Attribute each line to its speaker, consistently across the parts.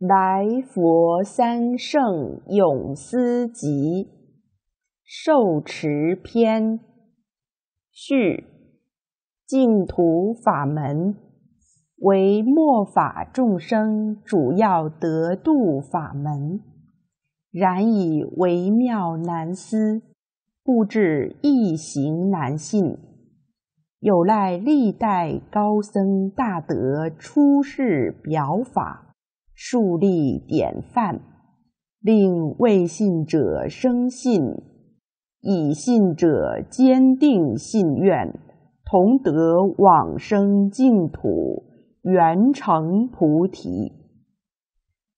Speaker 1: 《来佛三圣咏思集》受持篇序，净土法门为末法众生主要得度法门，然以微妙难思，故至易行难信，有赖历代高僧大德出世表法。树立典范，令未信者生信，已信者坚定信愿，同得往生净土，圆成菩提。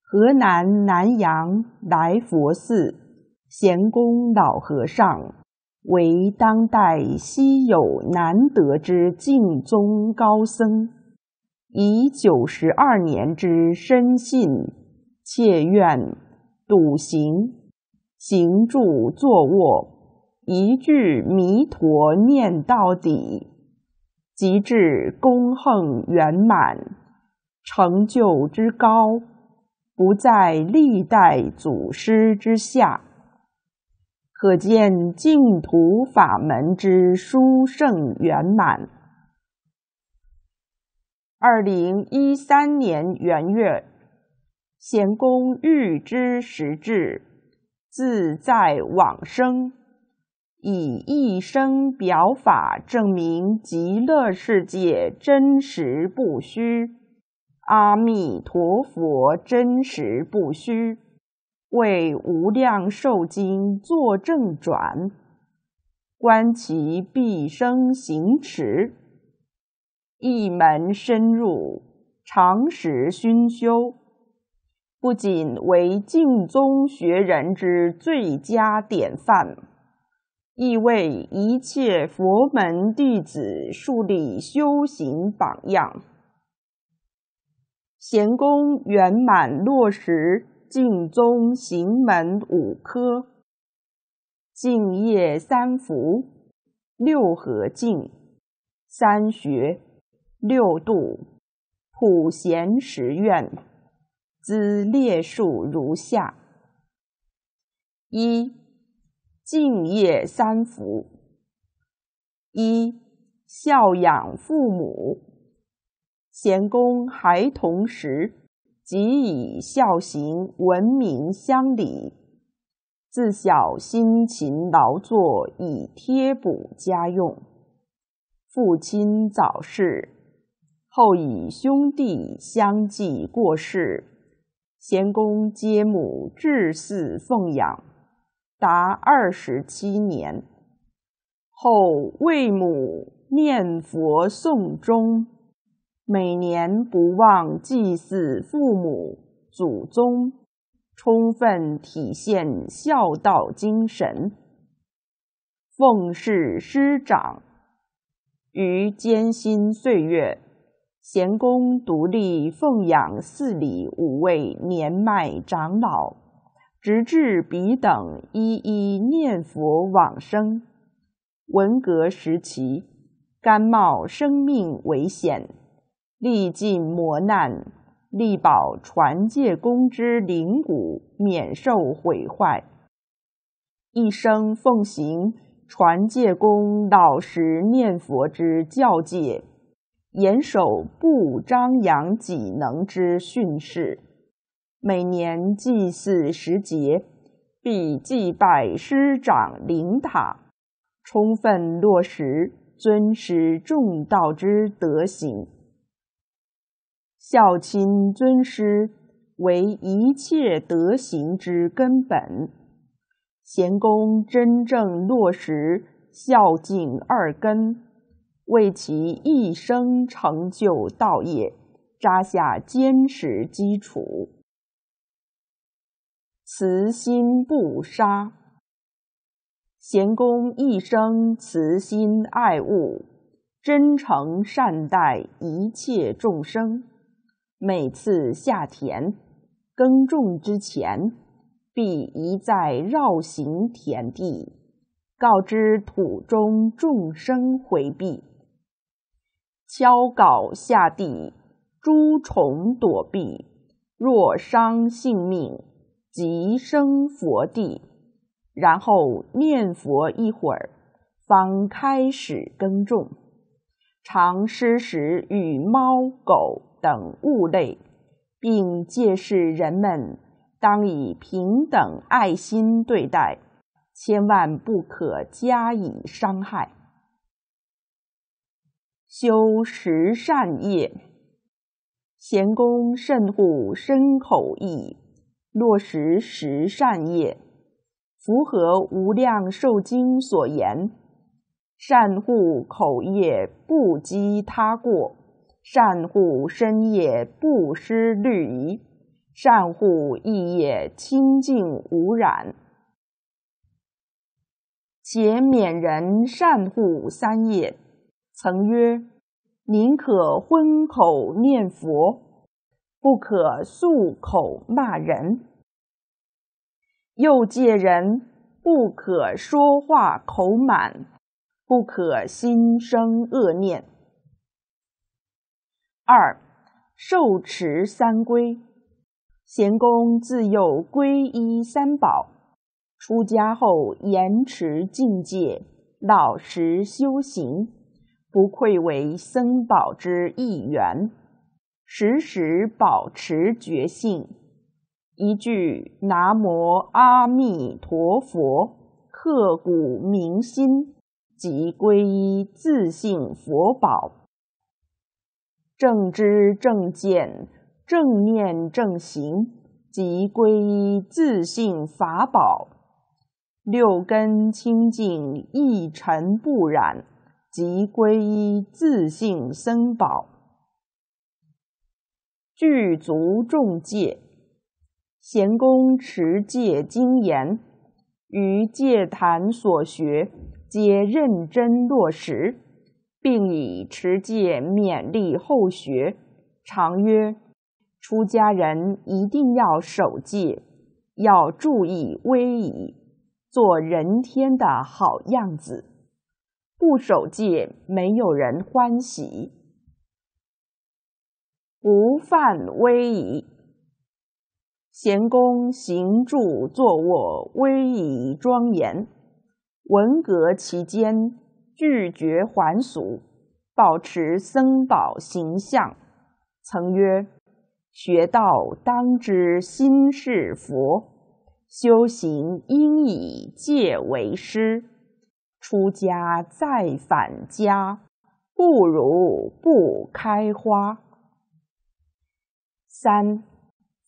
Speaker 1: 河南南阳来佛寺贤公老和尚，为当代稀有难得之净宗高僧。以九十二年之深信，切愿，笃行，行住坐卧，一句弥陀念到底，即至功恒圆满，成就之高，不在历代祖师之下。可见净土法门之殊胜圆满。二零一三年元月，贤公欲之时至，自在往生，以一生表法，证明极乐世界真实不虚，阿弥陀佛真实不虚，为无量寿经作正转，观其毕生行持。一门深入，常时熏修，不仅为净宗学人之最佳典范，亦为一切佛门弟子树立修行榜样。贤公圆满落实净宗行门五科、净业三福、六合敬、三学。六度普贤十愿，兹列数如下：一、敬业三福；一、孝养父母。贤公孩童时，即以孝行闻名乡里，自小心勤劳作，以贴补家用。父亲早逝。后以兄弟相继过世，贤公接母至嗣奉养，达二十七年。后为母念佛诵钟，每年不忘祭祀父母祖宗，充分体现孝道精神。奉事师长，于艰辛岁月。贤公独立奉养寺里五位年迈长老，直至彼等一一念佛往生。文革时期，甘冒生命危险，历尽磨难，力保传戒公之灵骨免受毁坏。一生奉行传戒公老实念佛之教戒。严守不张扬己能之训示，每年祭祀时节，必祭拜师长灵塔，充分落实尊师重道之德行。孝亲尊师为一切德行之根本，贤公真正落实孝敬二根。为其一生成就道业，扎下坚实基础。慈心不杀，贤公一生慈心爱物，真诚善待一切众生。每次下田耕种之前，必一再绕行田地，告知土中众生回避。交镐下地，诸虫躲避；若伤性命，即生佛地。然后念佛一会儿，方开始耕种。常施食与猫狗等物类，并借示人们当以平等爱心对待，千万不可加以伤害。修十善业，贤公甚护身口意，落实十善业，符合《无量寿经》所言：善护口业不积他过，善护身业不失律仪，善护意业清净无染，且免人善护三业。曾曰：“宁可昏口念佛，不可漱口骂人。”又戒人：“不可说话口满，不可心生恶念。”二受持三规，贤公自幼皈依三宝，出家后严持境界，老实修行。不愧为僧宝之一员，时时保持觉性，一句“南无阿弥陀佛”刻骨铭心，即皈依自性佛宝；正知正见、正念正行，即皈依自性法宝；六根清净，一尘不染。即皈依自性身宝，具足众戒，贤公持戒精严，于戒坛所学皆认真落实，并以持戒勉励后学。常曰：出家人一定要守戒，要注意威仪，做人天的好样子。不守戒，没有人欢喜。无犯威仪，贤公行住坐卧威仪庄严，文革其间，拒绝还俗，保持僧宝形象。曾曰：“学道当知心是佛，修行应以戒为师。”出家再返家，不如不开花。三，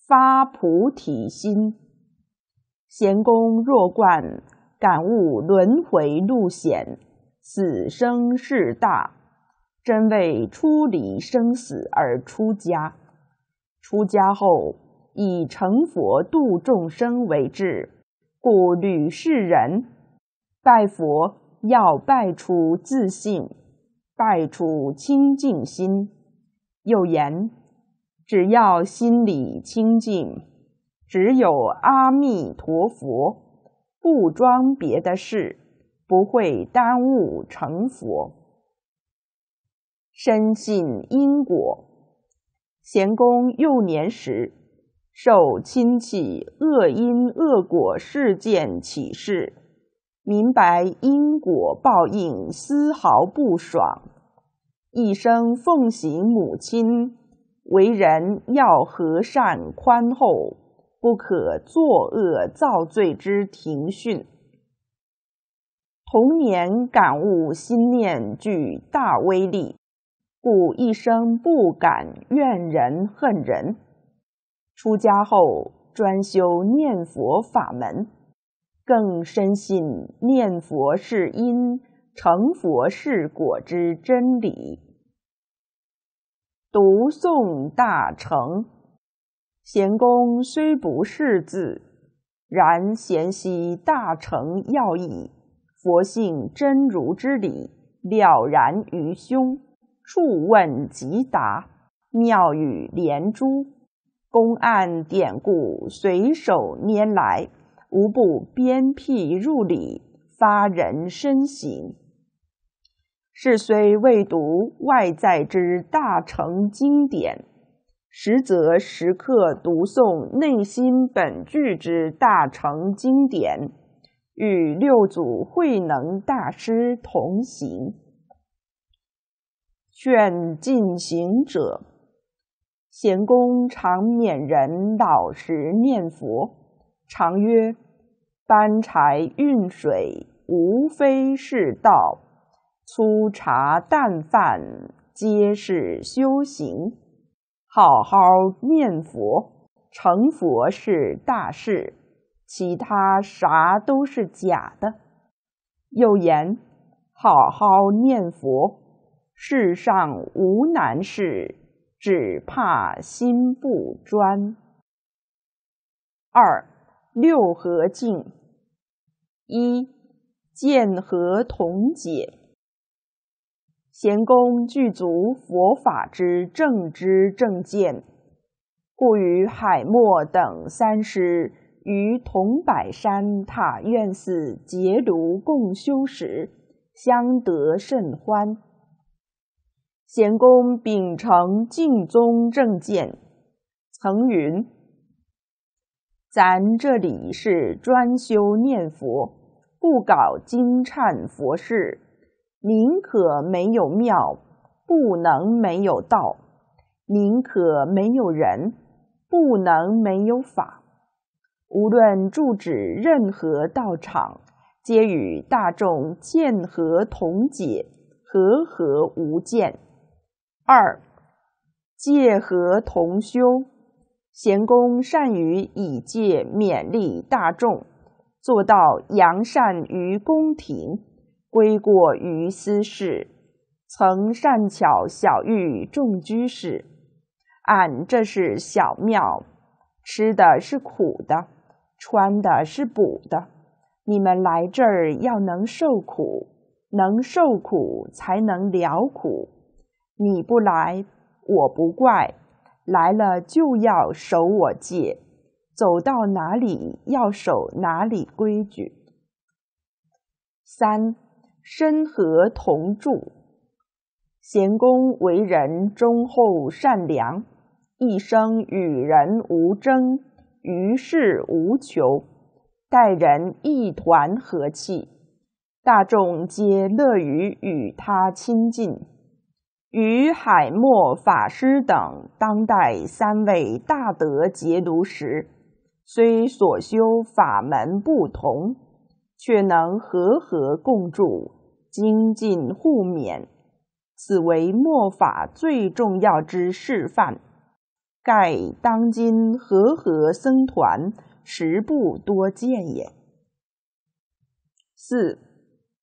Speaker 1: 发菩提心，贤公若观感悟轮回路险，死生事大，真为出离生死而出家。出家后以成佛度众生为志，故屡世人拜佛。要拜出自信，拜出清净心。又言：只要心里清净，只有阿弥陀佛，不装别的事，不会耽误成佛。深信因果。贤公幼年时，受亲戚恶因恶果事件启示。明白因果报应丝毫不爽，一生奉行母亲为人要和善宽厚，不可作恶造罪之庭训。童年感悟心念具大威力，故一生不敢怨人恨人。出家后专修念佛法门。更深信念佛是因，成佛是果之真理。读诵大乘，贤公虽不识字，然贤悉大乘要义，佛性真如之理了然于胸，触问即答，妙语连珠，公案典故随手拈来。无不鞭辟入里，发人深省。是虽未读外在之大成经典，实则时刻读诵内心本具之大成经典，与六祖慧能大师同行，劝进行者，贤公常勉人老实念佛。常曰：“搬柴运水，无非是道；粗茶淡饭，皆是修行。好好念佛，成佛是大事，其他啥都是假的。”又言：“好好念佛，世上无难事，只怕心不专。”二。六合境，一见合同解。贤公具足佛法之正知正见，故与海默等三师于桐柏山塔院寺结庐共修时，相得甚欢。贤公秉承净宗正见，曾云。咱这里是专修念佛，不搞金忏佛事。宁可没有庙，不能没有道；宁可没有人，不能没有法。无论住址任何道场，皆与大众见和同解，和合无间。二，戒和同修。贤公善于以戒勉励大众，做到扬善于宫廷，归过于私事。曾善巧小玉众居士，俺这是小庙，吃的是苦的，穿的是补的。你们来这儿要能受苦，能受苦才能了苦。你不来，我不怪。来了就要守我戒，走到哪里要守哪里规矩。三身和同住，贤公为人忠厚善良，一生与人无争，于事无求，待人一团和气，大众皆乐于与他亲近。与海默法师等当代三位大德结读时，虽所修法门不同，却能和合共住，精进互勉，此为末法最重要之示范。盖当今和合僧团实不多见也。四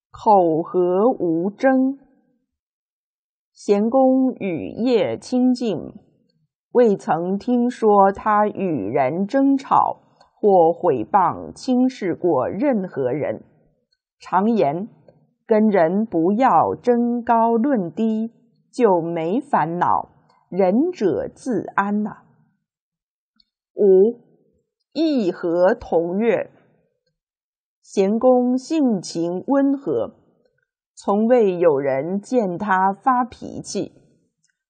Speaker 1: 口和无争。贤公与业亲近，未曾听说他与人争吵或毁谤轻视过任何人。常言，跟人不要争高论低，就没烦恼，仁者自安呐。五，义和同悦。贤公性情温和。从未有人见他发脾气，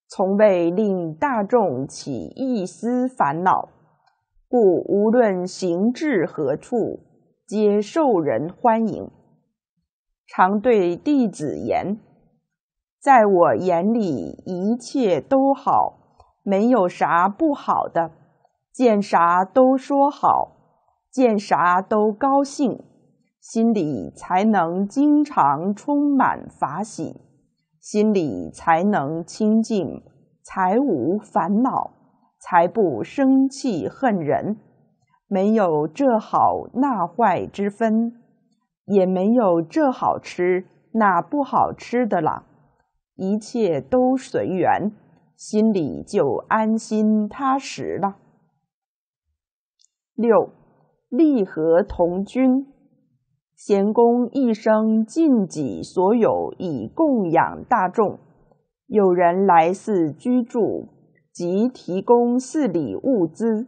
Speaker 1: 从未令大众起一丝烦恼，故无论行至何处，皆受人欢迎。常对弟子言：“在我眼里，一切都好，没有啥不好的，见啥都说好，见啥都高兴。”心里才能经常充满法喜，心里才能清净，才无烦恼，才不生气恨人，没有这好那坏之分，也没有这好吃那不好吃的了，一切都随缘，心里就安心踏实了。六，利和同均。贤公一生尽己所有以供养大众，有人来寺居住，即提供寺里物资，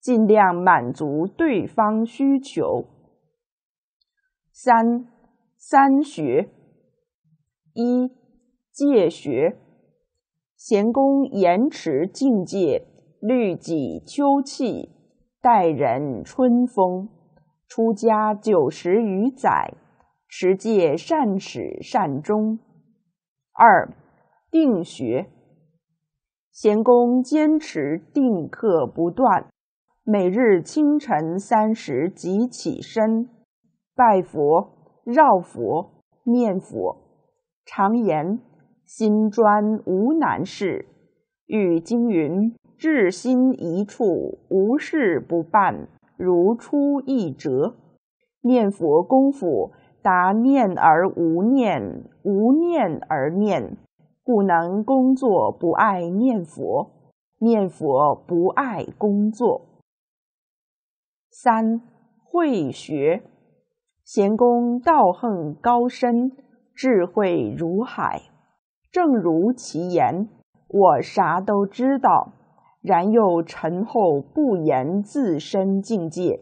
Speaker 1: 尽量满足对方需求。三三学一戒学，贤公延迟境界，律己秋气，待人春风。出家九十余载，持戒善始善终。二定学，贤公坚持定课不断，每日清晨三时即起身拜佛、绕佛、念佛。常言：心专无难事。《与经》云：至心一处，无事不办。如出一辙，念佛功夫达念而无念，无念而念，故能工作，不爱念佛，念佛不爱工作。三会学，贤公道行高深，智慧如海，正如其言，我啥都知道。然又沉厚不言自身境界，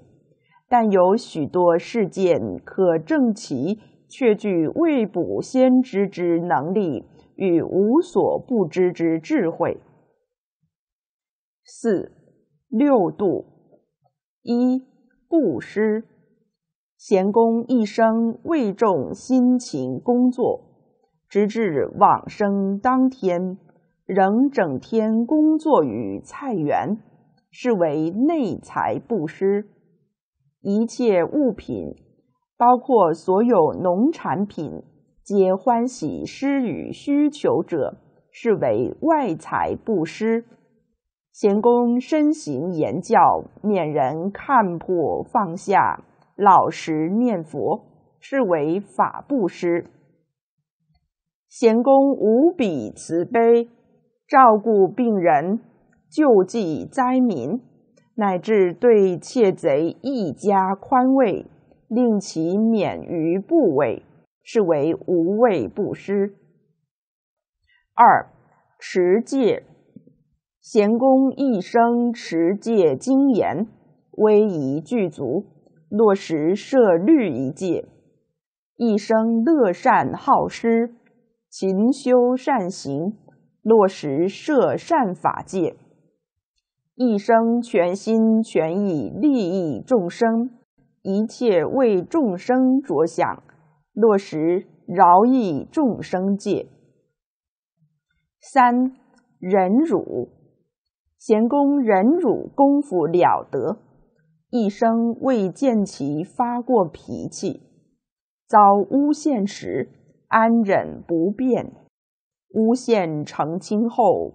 Speaker 1: 但有许多事件可证其，却具未卜先知之能力与无所不知之智慧。四六度一布施，贤公一生未重心勤工作，直至往生当天。仍整天工作于菜园，是为内财布施；一切物品，包括所有农产品，皆欢喜施与需求者，是为外财布施；贤公身行言教，免人看破放下，老实念佛，是为法布施；贤公无比慈悲。照顾病人、救济灾民，乃至对窃贼一家宽慰，令其免于不畏，是为无畏布施。二持戒，贤公一生持戒精严，威仪具足，落实摄律一戒，一生乐善好施，勤修善行。落实设善法界，一生全心全意利益众生，一切为众生着想，落实饶益众生界。三忍辱，贤公忍辱功夫了得，一生未见其发过脾气，遭诬陷时安忍不变。诬陷澄清后，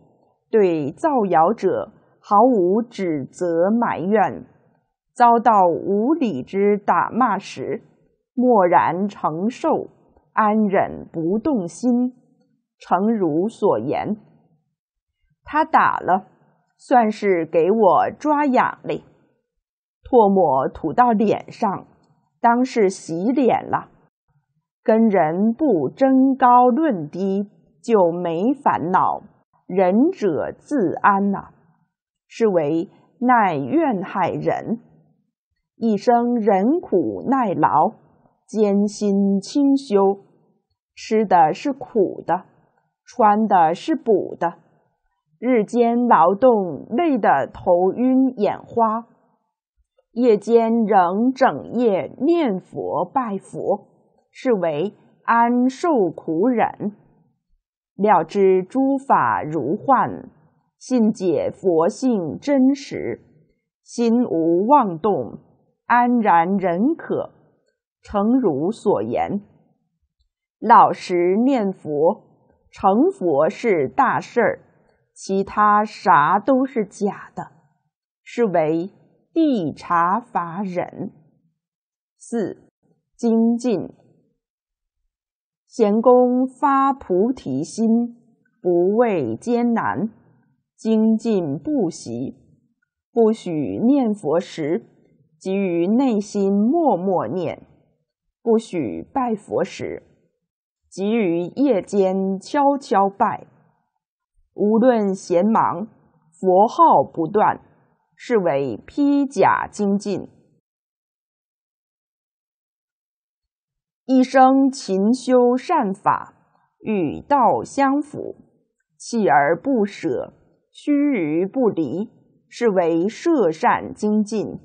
Speaker 1: 对造谣者毫无指责埋怨；遭到无理之打骂时，默然承受，安忍不动心。诚如所言，他打了，算是给我抓痒嘞；唾沫吐到脸上，当是洗脸了；跟人不争高论低。就没烦恼，忍者自安呐。是为耐怨害人，一生忍苦耐劳，艰辛清修，吃的是苦的，穿的是补的，日间劳动累得头晕眼花，夜间仍整夜念佛拜佛，是为安受苦忍。了知诸法如幻，信解佛性真实，心无妄动，安然忍可，诚如所言。老实念佛，成佛是大事儿，其他啥都是假的，是为地察法忍。四精进。贤公发菩提心，不畏艰难，精进不息。不许念佛时，即于内心默默念；不许拜佛时，即于夜间悄悄拜。无论闲忙，佛号不断，是为披甲精进。一生勤修善法，与道相符，弃而不舍，虚于不离，是为摄善精进；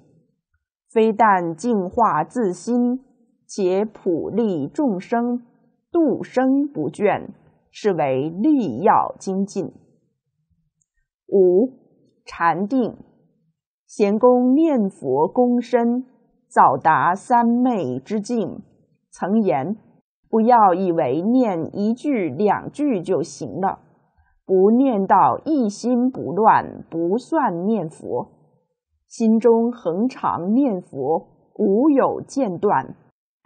Speaker 1: 非但净化自心，且普利众生，度生不倦，是为利要精进。五禅定，贤公念佛躬身，早达三昧之境。曾言，不要以为念一句两句就行了，不念到一心不乱不算念佛。心中恒常念佛，无有间断，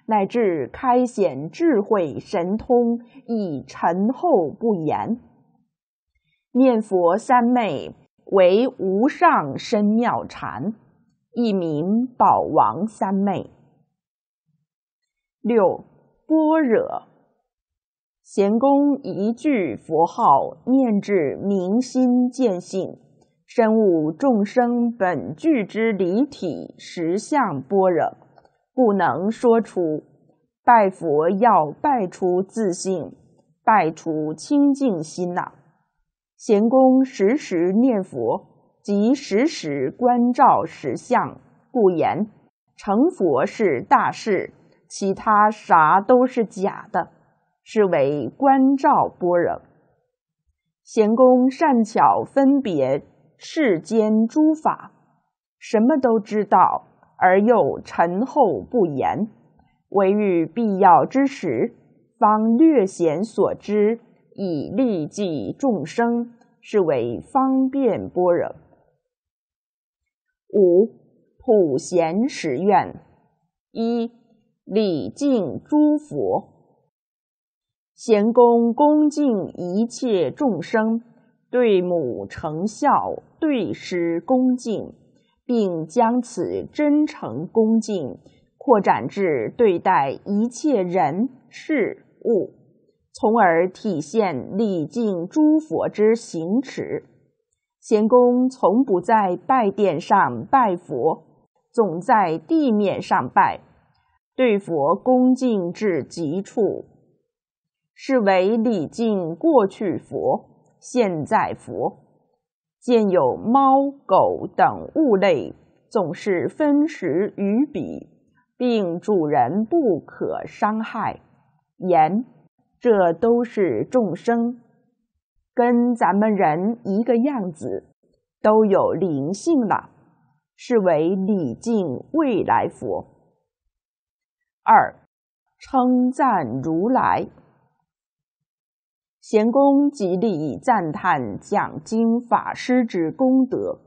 Speaker 1: 乃至开显智慧神通，以沉厚不言。念佛三昧为无上深妙禅，一名宝王三昧。六般若，贤公一句佛号念至明心见性，深悟众生本具之离体实相般若，不能说出。拜佛要拜出自信，拜出清净心呐。贤公时时念佛，即时时关照实相，故言成佛是大事。其他啥都是假的，是为观照般若，贤功善巧分别世间诸法，什么都知道，而又沉厚不言，唯遇必要之时，方略显所知，以利济众生，是为方便般若。五普贤十愿一。礼敬诸佛，贤公恭敬一切众生，对母诚孝，对师恭敬，并将此真诚恭敬扩展至对待一切人事物，从而体现礼敬诸佛之行持。贤公从不在拜殿上拜佛，总在地面上拜。对佛恭敬至极处，是为礼敬过去佛、现在佛。见有猫、狗等物类，总是分食与彼，并主人不可伤害。言，这都是众生，跟咱们人一个样子，都有灵性了，是为礼敬未来佛。二，称赞如来。贤公极力赞叹讲经法师之功德，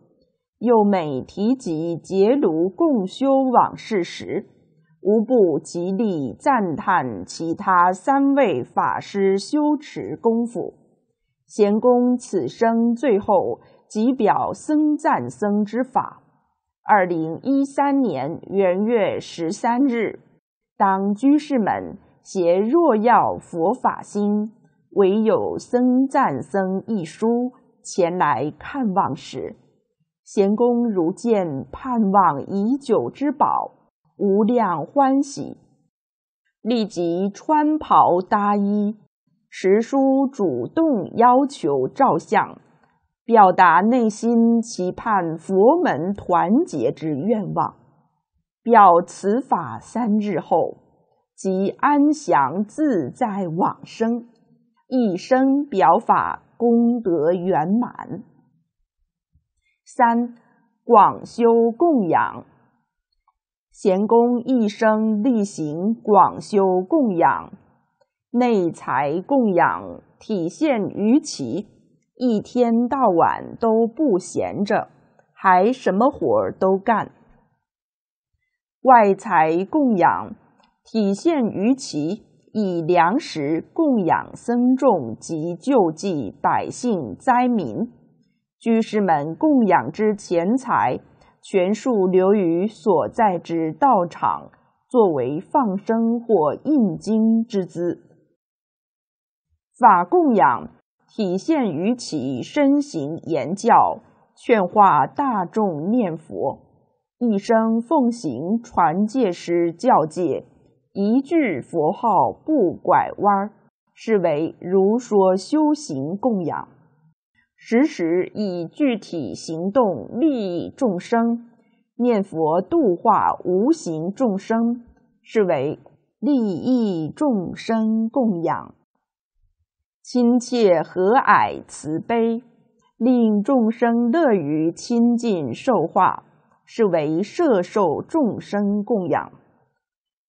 Speaker 1: 又每提及结庐共修往事时，无不极力赞叹其他三位法师修持功夫。贤公此生最后即表僧赞僧之法。二零一三年元月十三日。当居士们携若要佛法心，唯有僧赞僧一书前来看望时，贤公如见盼望已久之宝，无量欢喜，立即穿袍搭衣，持书主动要求照相，表达内心期盼佛门团结之愿望。表此法三日后即安详自在往生，一生表法功德圆满。三广修供养，贤公一生力行广修供养，内财供养体现于其一天到晚都不闲着，还什么活儿都干。外财供养体现于其以粮食供养僧众及救济百姓灾民，居士们供养之钱财全数留于所在之道场，作为放生或印经之资。法供养体现于其身行言教，劝化大众念佛。一生奉行传戒师教戒，一句佛号不拐弯儿，是为如说修行供养；时时以具体行动利益众生，念佛度化无形众生，是为利益众生供养。亲切和蔼慈悲，令众生乐于亲近受化。是为摄受众生供养，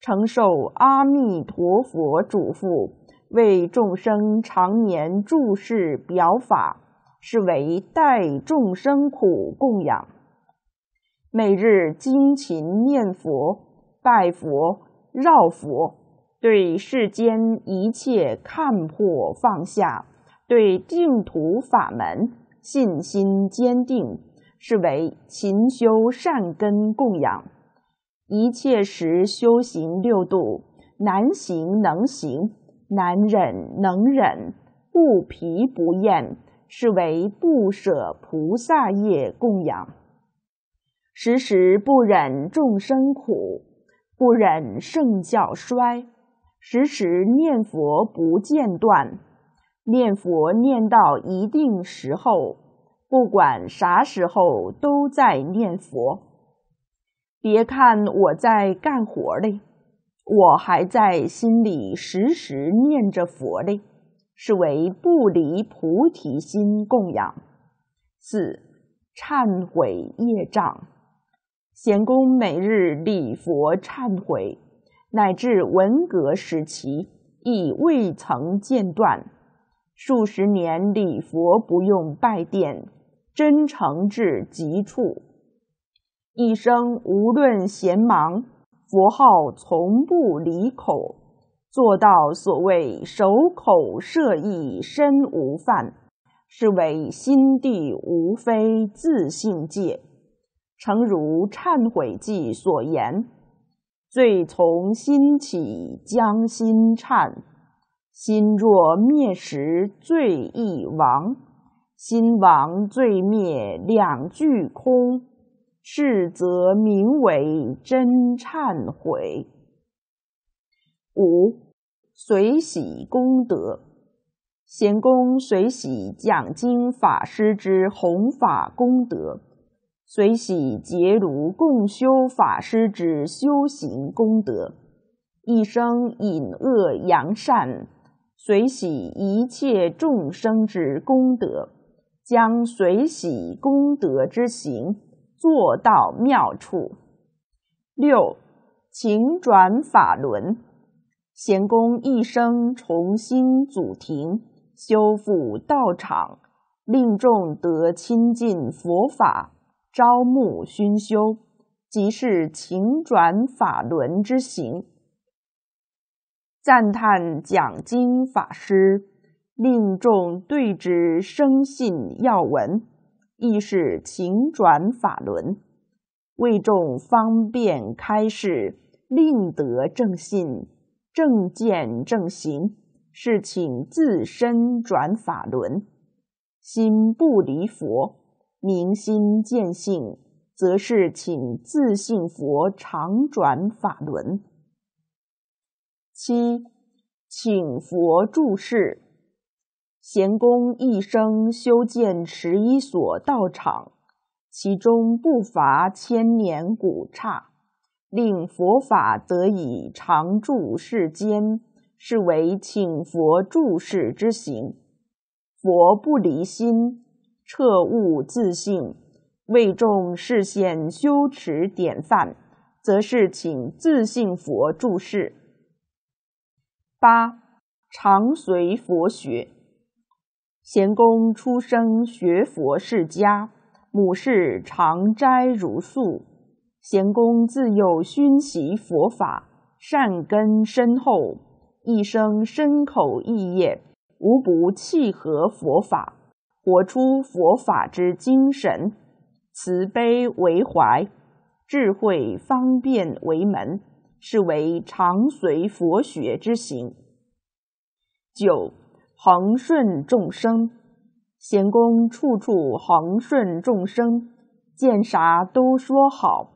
Speaker 1: 承受阿弥陀佛嘱咐，为众生常年注释表法，是为代众生苦供养。每日精勤念佛、拜佛、绕佛，对世间一切看破放下，对净土法门信心坚定。是为勤修善根供养，一切时修行六度，难行能行，难忍能忍，不疲不厌，是为不舍菩萨业供养。时时不忍众生苦，不忍圣教衰，时时念佛不间断，念佛念到一定时候。不管啥时候都在念佛，别看我在干活嘞，我还在心里时时念着佛嘞，是为不离菩提心供养。四忏悔业障，贤公每日礼佛忏悔，乃至文革时期亦未曾间断，数十年礼佛不用拜殿真诚至极处，一生无论闲忙，佛号从不离口。做到所谓“守口摄意，身无犯”，是为心地无非自性戒。诚如忏悔记所言：“罪从心起，将心忏；心若灭时，罪亦亡。”新王罪灭两俱空，是则名为真忏悔。五随喜功德，贤公随喜讲经法师之弘法功德，随喜结庐共修法师之修行功德，一生引恶扬善，随喜一切众生之功德。将随喜功德之行做到妙处。六，请转法轮，贤公一生重新组庭，修复道场，令众得亲近佛法，朝暮熏修，即是请转法轮之行。赞叹讲经法师。令众对之生信要闻，亦是请转法轮；为众方便开示，令得正信、正见、正行，是请自身转法轮；心不离佛，明心见性，则是请自信佛常转法轮。七，请佛注释。贤公一生修建十一所道场，其中不乏千年古刹，令佛法得以常住世间，是为请佛住世之行。佛不离心，彻悟自性，为众示现修持典范，则是请自性佛住世。八常随佛学。贤公出生学佛世家，母氏常斋如素。贤公自幼熏习佛法，善根深厚，一生身口意业无不契合佛法，活出佛法之精神，慈悲为怀，智慧方便为门，是为常随佛学之行。九。恒顺众生，贤公处处恒顺众生，见啥都说好，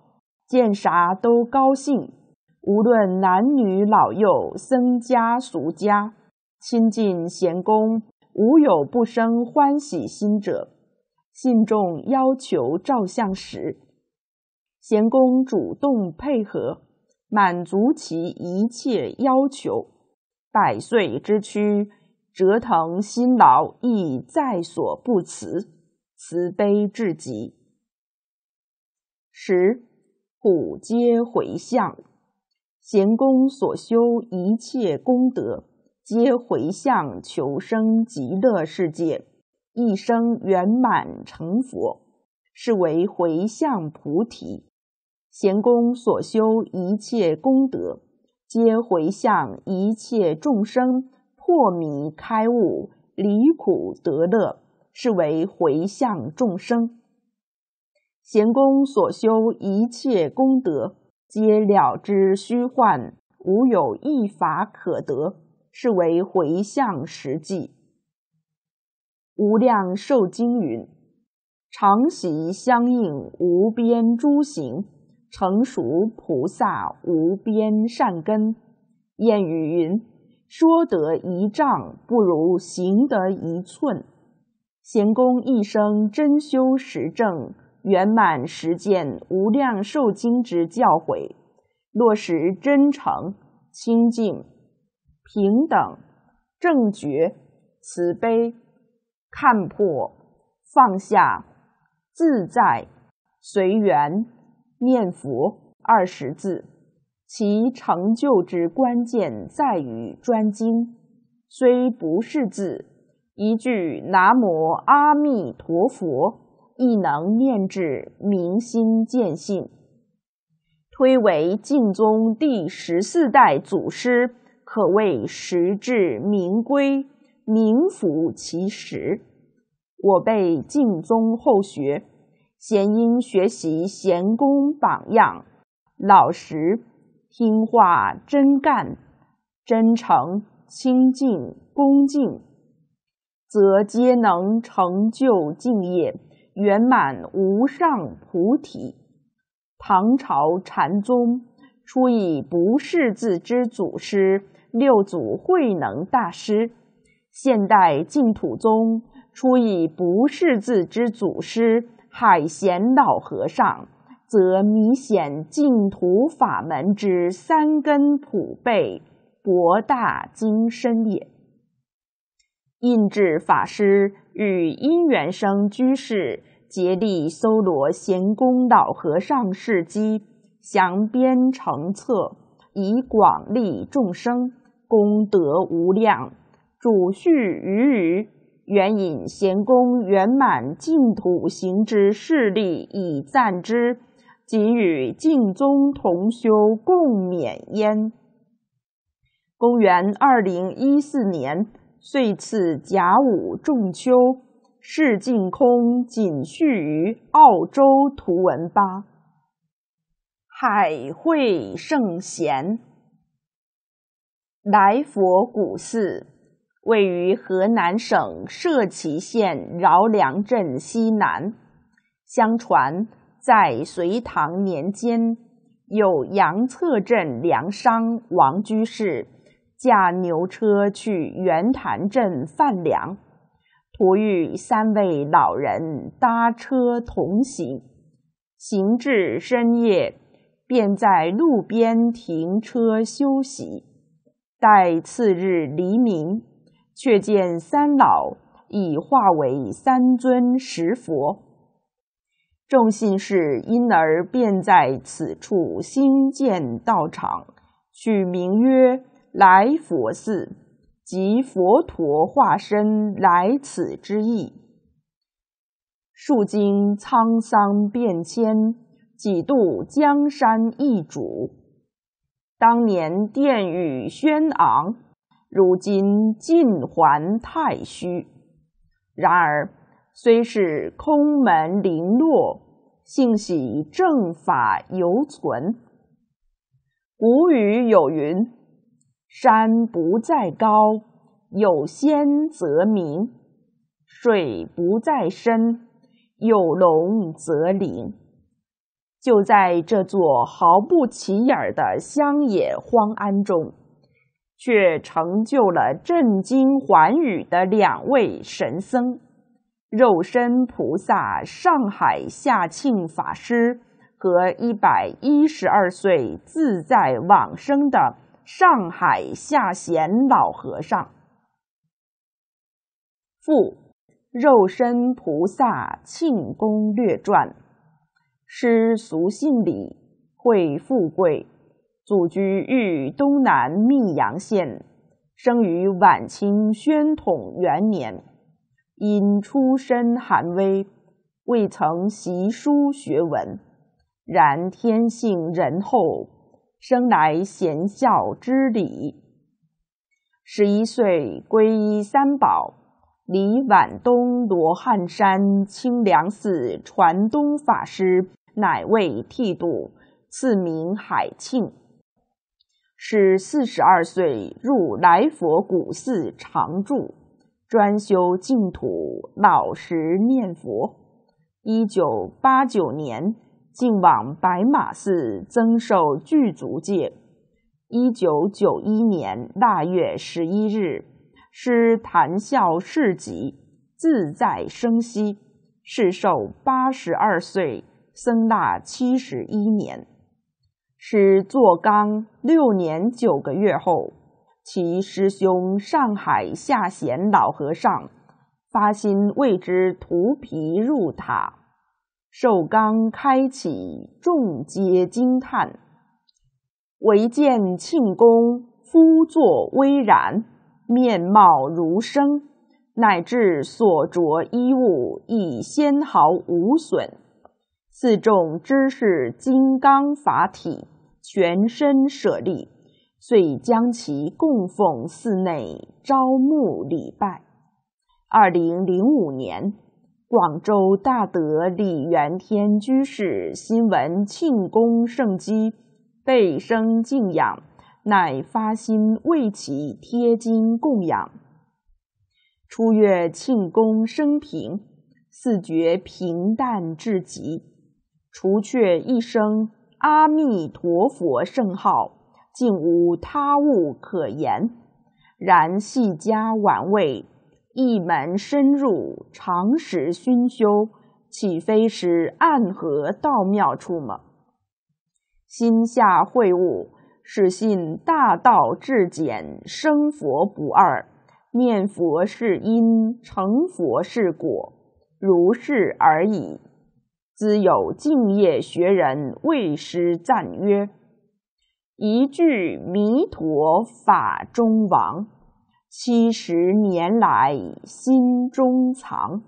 Speaker 1: 见啥都高兴。无论男女老幼、僧家俗家，亲近贤公，无有不生欢喜心者。信众要求照相时，贤公主动配合，满足其一切要求。百岁之躯。折腾辛劳亦在所不辞，慈悲至极。十，苦皆回向，贤公所修一切功德，皆回向求生极乐世界，一生圆满成佛，是为回向菩提。贤公所修一切功德，皆回向一切众生。破迷开悟，离苦得乐，是为回向众生。贤公所修一切功德，皆了知虚幻，无有一法可得，是为回向实际。无量寿经云：“常喜相应无边诸行，成熟菩萨无边善根。”谚语云。说得一丈，不如行得一寸。贤公一生真修实证，圆满实践无量寿经之教诲，落实真诚、清净、平等、正觉、慈悲、看破、放下、自在、随缘、念佛二十字。其成就之关键在于专精，虽不是字，一句“南无阿弥陀佛”亦能念至明心见性。推为净宗第十四代祖师，可谓实至名归，名符其实。我辈净宗后学，贤应学习贤公榜样，老实。听话真干，真诚清净恭敬，则皆能成就敬业，圆满无上菩提。唐朝禅宗出以不世字之祖师六祖慧能大师，现代净土宗出以不世字之祖师海贤老和尚。则弥显净土法门之三根普被，博大精深也。印智法师与因缘生居士竭力搜罗贤公老和尚事迹，详编成册，以广利众生，功德无量。主序语语，援引贤公圆满净土行之事例，以赞之。仅与敬宗同修共勉焉。公元二零一四年，岁次甲午仲秋，释净空仅序于澳洲。图文八，海会圣贤来佛古寺位于河南省社旗县饶良镇西南。相传。在隋唐年间，有阳策镇粮商王居士，驾牛车去袁潭镇贩粮，途遇三位老人搭车同行，行至深夜，便在路边停车休息。待次日黎明，却见三老已化为三尊石佛。众信士因而便在此处兴建道场，取名曰“来佛寺”，即佛陀化身来此之意。数经沧桑变迁，几度江山易主。当年殿宇轩昂，如今尽还太虚。然而。虽是空门零落，幸喜正法犹存。古语有云：“山不在高，有仙则名；水不在深，有龙则灵。”就在这座毫不起眼的乡野荒庵中，却成就了震惊寰宇的两位神僧。肉身菩萨上海夏庆法师和一百一十二岁自在往生的上海夏贤老和尚，附《肉身菩萨庆功略传》，师俗姓李，会富贵，祖居豫东南泌阳县，生于晚清宣统元年。因出身寒微，未曾习书学文，然天性仁厚，生来贤孝之礼。十一岁皈依三宝，离皖东罗汉山清凉寺传东法师，乃为剃度，赐名海庆。是四十二岁入来佛古寺常住。专修净土，老实念佛。一九八九年，竟往白马寺增受具足戒。一九九一年腊月十一日，师谈笑示集，自在生息，是寿八十二岁，僧腊七十一年。师坐缸六年九个月后。其师兄上海下贤老和尚发心为之涂皮入塔，受纲开启，众皆惊叹。唯见庆功肤作微然，面貌如生，乃至所着衣物亦纤毫无损。四众知是金刚法体，全身舍利。遂将其供奉寺内朝暮礼拜。二零零五年，广州大德李元天居士新闻庆功圣基，倍生敬仰，乃发心为其贴金供养。初月庆功升平，四觉平淡至极，除却一声阿弥陀佛圣号。竟无他物可言，然细加玩味，一门深入，常时熏修，岂非是暗合道妙处吗？心下会悟，是信大道至简，生佛不二，念佛是因，成佛是果，如是而已。兹有敬业学人为师赞曰。一句弥陀法中王，七十年来心中藏。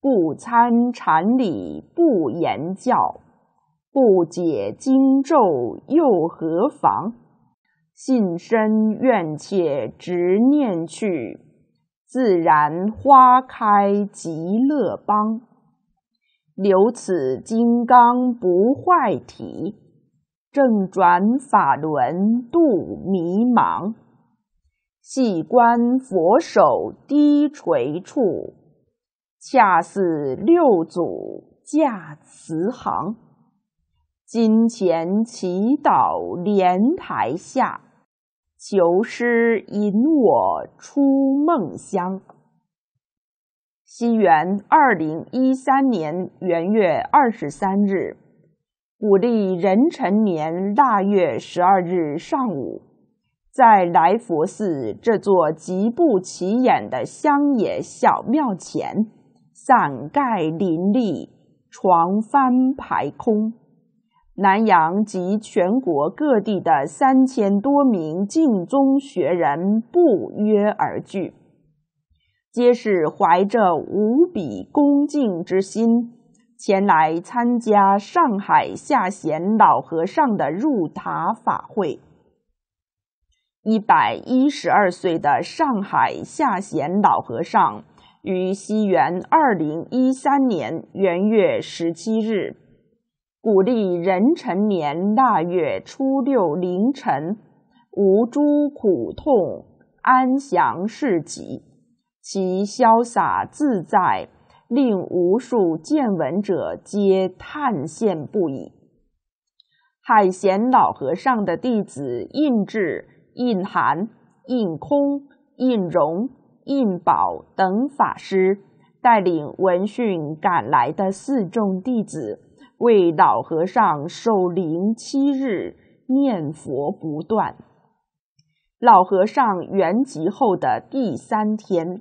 Speaker 1: 不参禅理不言教，不解经咒又何妨？信深愿切，执念去，自然花开极乐邦。留此金刚不坏体。正转法轮度迷茫，细观佛手低垂处，恰似六祖驾慈航。金钱祈祷莲台下，求师引我出梦乡。西元二零一三年元月二十三日。武历壬辰年腊月十二日上午，在来佛寺这座极不起眼的乡野小庙前，伞盖林立，床幡排空。南阳及全国各地的三千多名净宗学人不约而聚，皆是怀着无比恭敬之心。前来参加上海下贤老和尚的入塔法会。一百一十二岁的上海下贤老和尚于西元二零一三年元月十七日，古历壬辰年腊月初六凌晨无诸苦痛安详示己，其潇洒自在。令无数见闻者皆叹羡不已。海贤老和尚的弟子印智、印寒、印空、印荣、印宝等法师，带领闻讯赶来的四众弟子，为老和尚守灵七日，念佛不断。老和尚圆寂后的第三天，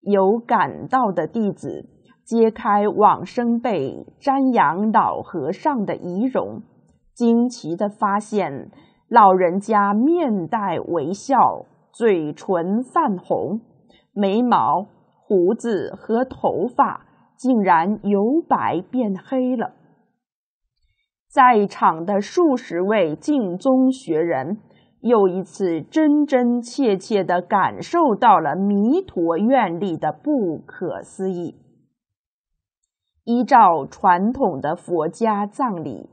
Speaker 1: 有赶到的弟子。揭开往生被，瞻仰老和尚的仪容，惊奇的发现，老人家面带微笑，嘴唇泛红，眉毛、胡子和头发竟然由白变黑了。在场的数十位净宗学人又一次真真切切的感受到了弥陀愿力的不可思议。依照传统的佛家葬礼，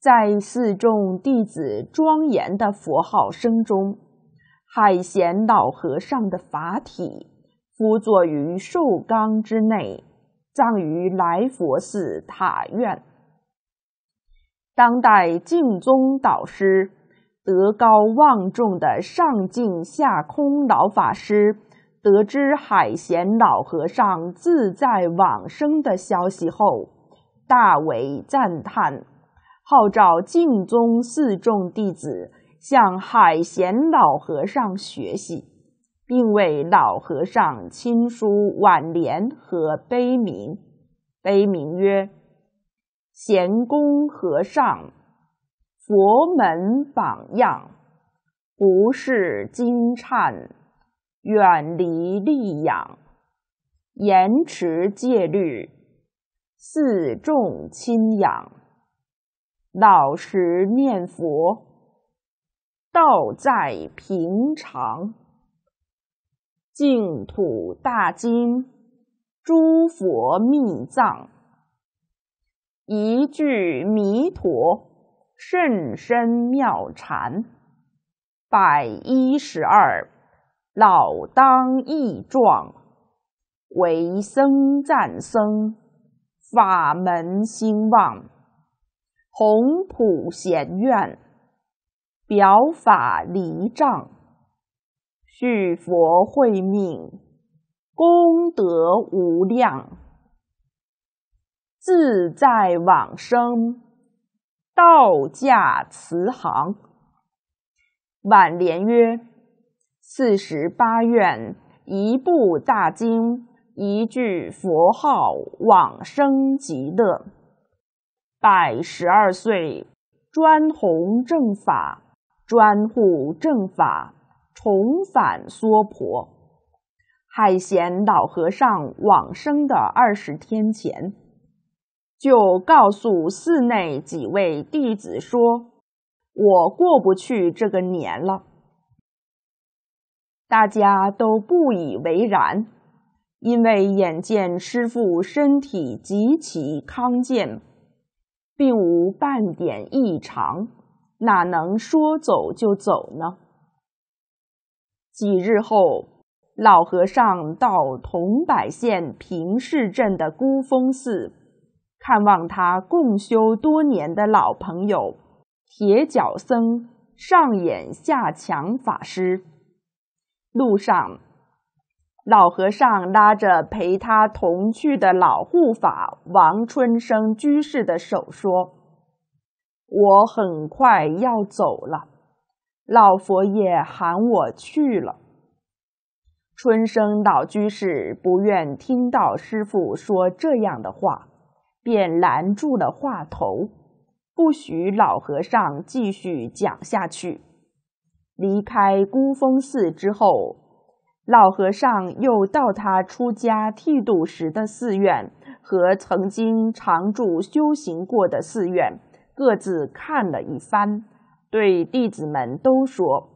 Speaker 1: 在四众弟子庄严的佛号声中，海贤老和尚的法体辅坐于寿缸之内，葬于来佛寺塔院。当代净宗导师、德高望重的上净下空老法师。得知海贤老和尚自在往生的消息后，大为赞叹，号召净宗四众弟子向海贤老和尚学习，并为老和尚亲书挽联和碑铭。碑铭曰：“贤公和尚，佛门榜样，不是金灿。”远离利养，严持戒律，四众亲仰，老实念佛，道在平常。净土大经，诸佛密藏，一句弥陀，甚深妙禅，百一十二。老当益壮，为僧赞僧，法门兴旺，弘普贤愿，表法离障，续佛慧命，功德无量，自在往生，道驾慈航。挽联曰。四十八愿，一部大经，一句佛号，往生极乐。百十二岁，专弘正法，专护正法，重返娑婆。海贤老和尚往生的二十天前，就告诉寺内几位弟子说：“我过不去这个年了。”大家都不以为然，因为眼见师傅身体极其康健，并无半点异常，哪能说走就走呢？几日后，老和尚到桐柏县平氏镇的孤峰寺，看望他共修多年的老朋友铁脚僧上演下强法师。路上，老和尚拉着陪他同去的老护法王春生居士的手，说：“我很快要走了，老佛爷喊我去了。”春生老居士不愿听到师傅说这样的话，便拦住了话头，不许老和尚继续讲下去。离开孤峰寺之后，老和尚又到他出家剃度时的寺院和曾经常住修行过的寺院，各自看了一番，对弟子们都说：“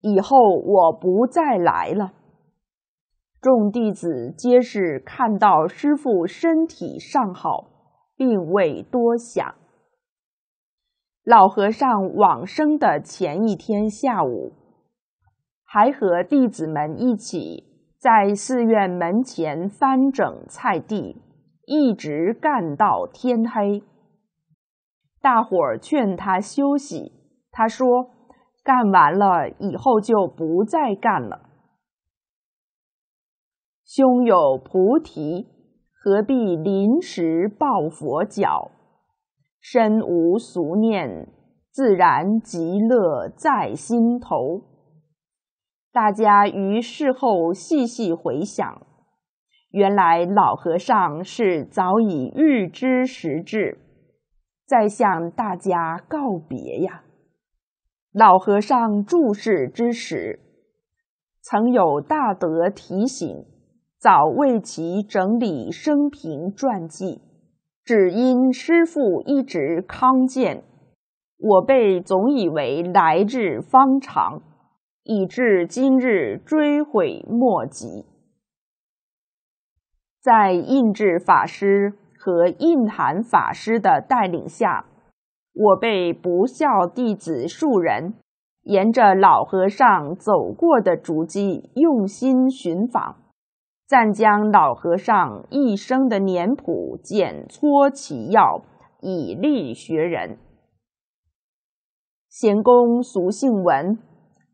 Speaker 1: 以后我不再来了。”众弟子皆是看到师傅身体尚好，并未多想。老和尚往生的前一天下午，还和弟子们一起在寺院门前翻整菜地，一直干到天黑。大伙儿劝他休息，他说：“干完了以后就不再干了，胸有菩提，何必临时抱佛脚？”身无俗念，自然极乐在心头。大家于事后细细回想，原来老和尚是早已预知时至，在向大家告别呀。老和尚注视之时，曾有大德提醒，早为其整理生平传记。只因师父一直康健，我辈总以为来日方长，以致今日追悔莫及。在印智法师和印寒法师的带领下，我辈不孝弟子数人，沿着老和尚走过的足迹，用心寻访。暂将老和尚一生的年谱简撮其要，以励学人。贤公俗姓文，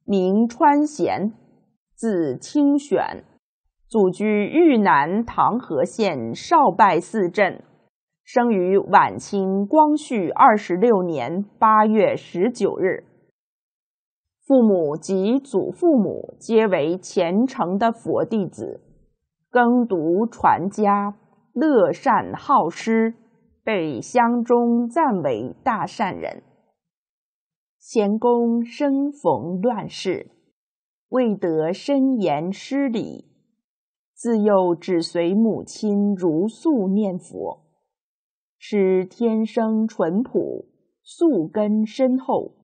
Speaker 1: 名川贤，字清选，祖居豫南唐河县少拜寺镇，生于晚清光绪二十六年八月十九日。父母及祖父母皆为虔诚的佛弟子。耕读传家，乐善好施，被乡中赞为大善人。贤公生逢乱世，未得深言失礼，自幼只随母亲如素念佛，使天生淳朴，素根深厚。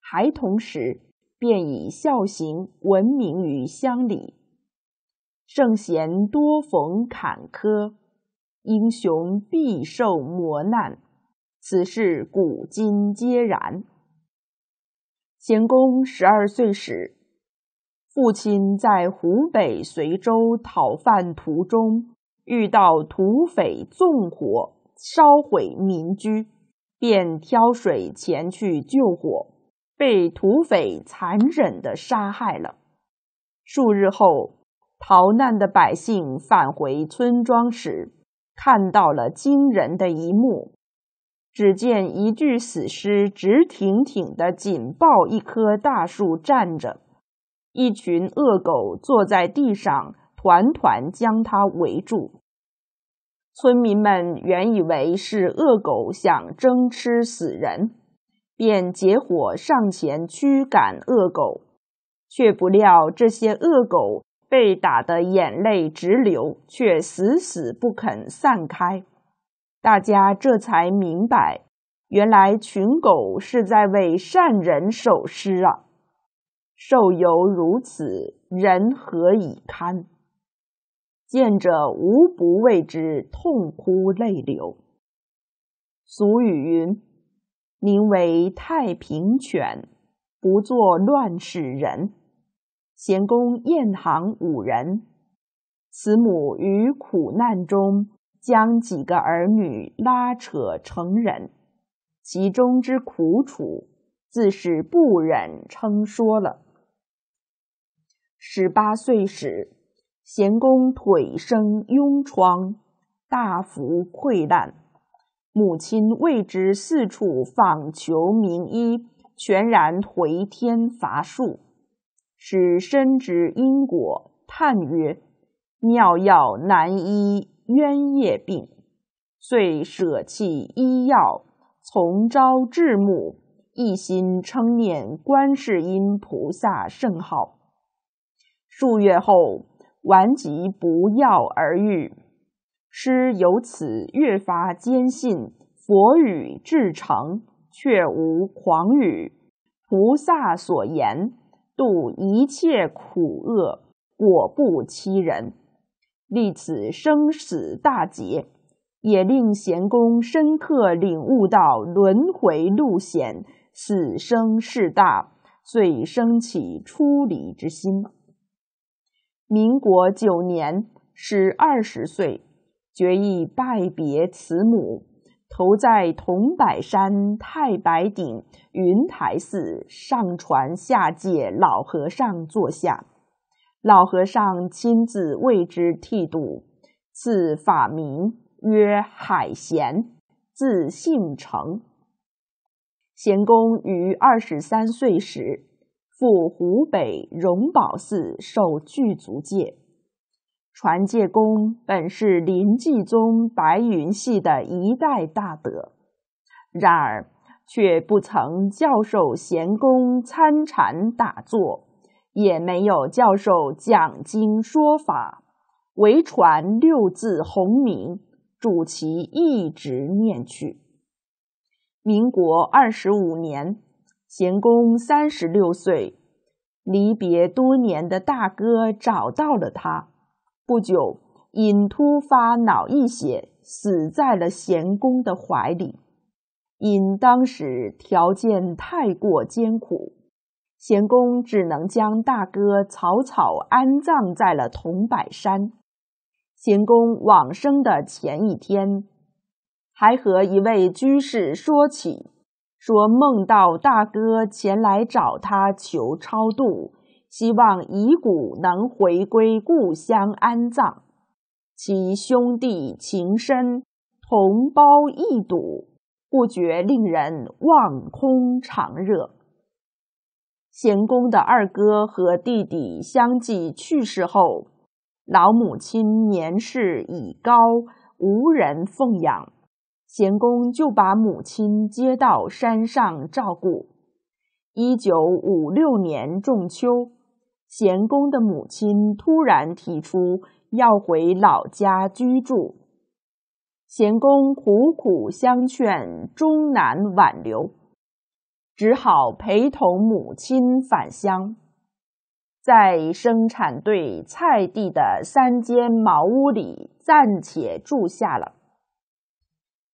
Speaker 1: 孩童时便以孝行闻名于乡里。圣贤多逢坎坷，英雄必受磨难，此事古今皆然。咸公十二岁时，父亲在湖北随州讨饭途中，遇到土匪纵火，烧毁民居，便挑水前去救火，被土匪残忍的杀害了。数日后。逃难的百姓返回村庄时，看到了惊人的一幕：只见一具死尸直挺挺地紧抱一棵大树站着，一群恶狗坐在地上，团团将它围住。村民们原以为是恶狗想争吃死人，便结伙上前驱赶恶狗，却不料这些恶狗。被打得眼泪直流，却死死不肯散开。大家这才明白，原来群狗是在为善人守尸啊！兽犹如此，人何以堪？见者无不为之痛哭泪流。俗语云：“宁为太平犬，不做乱世人。”贤公宴堂五人，慈母于苦难中将几个儿女拉扯成人，其中之苦楚，自是不忍称说了。十八岁时，贤公腿生痈疮，大腹溃烂，母亲为之四处访求名医，全然回天乏术。使深知因果，叹曰：“妙药难医冤业病。”遂舍弃医药，从朝至暮，一心称念观世音菩萨圣号。数月后，顽疾不药而愈。师由此越发坚信佛语至诚，却无狂语。菩萨所言。度一切苦厄，果不欺人。历此生死大劫，也令贤公深刻领悟到轮回路险，死生事大，遂生起出离之心。民国九年，是二十岁，决意拜别慈母。投在桐柏山太白顶云台寺上，传下界老和尚坐下，老和尚亲自为之剃度，赐法名曰海贤，字信成。贤公于二十三岁时，赴湖北荣宝寺受具足戒。传戒公本是临济宗白云系的一代大德，然而却不曾教授贤公参禅打坐，也没有教授讲经说法，唯传六字洪名，助其一直念去。民国二十五年，贤公三十六岁，离别多年的大哥找到了他。不久，尹突发脑溢血，死在了贤公的怀里。尹当时条件太过艰苦，贤公只能将大哥草草安葬在了桐柏山。贤公往生的前一天，还和一位居士说起，说梦到大哥前来找他求超度。希望遗骨能回归故乡安葬。其兄弟情深，同胞义笃，不觉令人望空长热。贤公的二哥和弟弟相继去世后，老母亲年事已高，无人奉养，贤公就把母亲接到山上照顾。一九五六年仲秋。贤公的母亲突然提出要回老家居住，贤公苦苦相劝，终难挽留，只好陪同母亲返乡，在生产队菜地的三间茅屋里暂且住下了。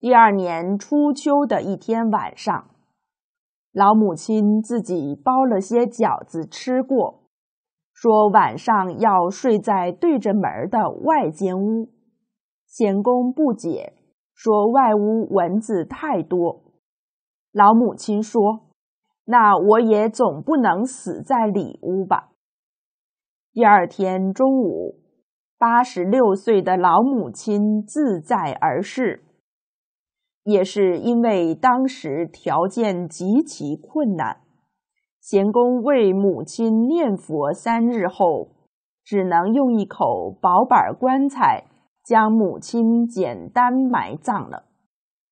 Speaker 1: 第二年初秋的一天晚上，老母亲自己包了些饺子，吃过。说晚上要睡在对着门的外间屋，贤公不解，说外屋蚊子太多。老母亲说：“那我也总不能死在里屋吧。”第二天中午，八十六岁的老母亲自在而逝，也是因为当时条件极其困难。贤公为母亲念佛三日后，只能用一口薄板棺材将母亲简单埋葬了。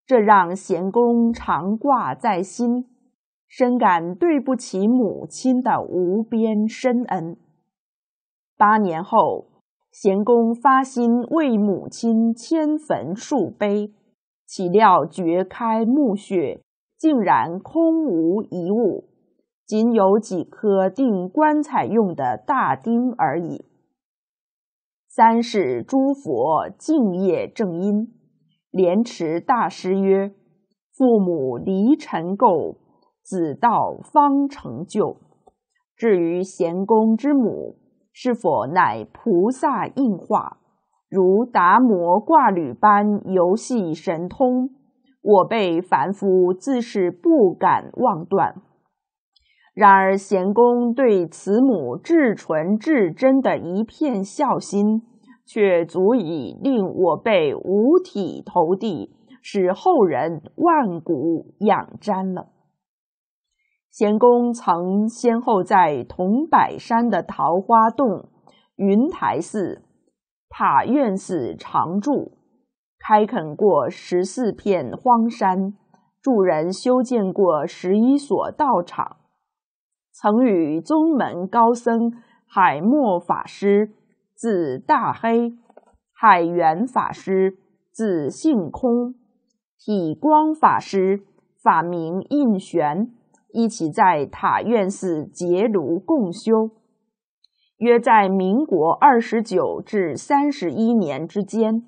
Speaker 1: 这让贤公常挂在心，深感对不起母亲的无边深恩。八年后，贤公发心为母亲迁坟树碑，岂料掘开墓穴，竟然空无一物。仅有几颗钉棺材用的大钉而已。三是诸佛净业正因，莲池大师曰：“父母离尘垢，子道方成就。”至于贤公之母，是否乃菩萨应化，如达摩挂履般游戏神通？我辈凡夫自是不敢妄断。然而，贤公对慈母至纯至真的一片孝心，却足以令我辈五体投地，使后人万古仰瞻了。贤公曾先后在桐柏山的桃花洞、云台寺、塔院寺常住，开垦过十四片荒山，助人修建过十一所道场。曾与宗门高僧海默法师，字大黑；海源法师，字性空；体光法师，法名印玄，一起在塔院寺结庐共修。约在民国二十九至三十一年之间，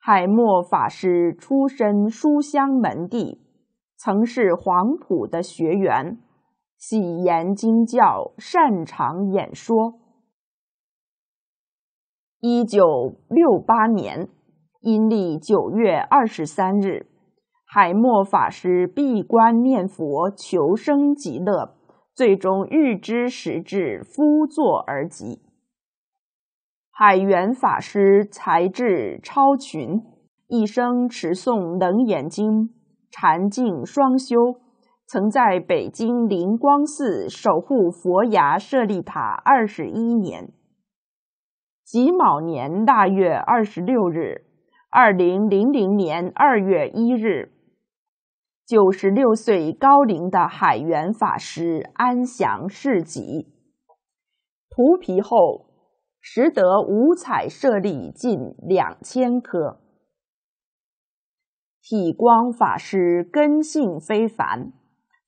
Speaker 1: 海默法师出身书香门第，曾是黄埔的学员。喜言惊教，擅长演说。一九六八年，阴历九月二十三日，海默法师闭关念佛，求生极乐，最终欲知时至，夫作而疾。海源法师才智超群，一生持诵《楞严经》，禅静双修。曾在北京灵光寺守护佛牙舍利塔二十一年。己卯年腊月二十六日，二零零零年二月一日，九十六岁高龄的海源法师安详示己。涂皮后，拾得五彩舍利近两千颗。体光法师根性非凡。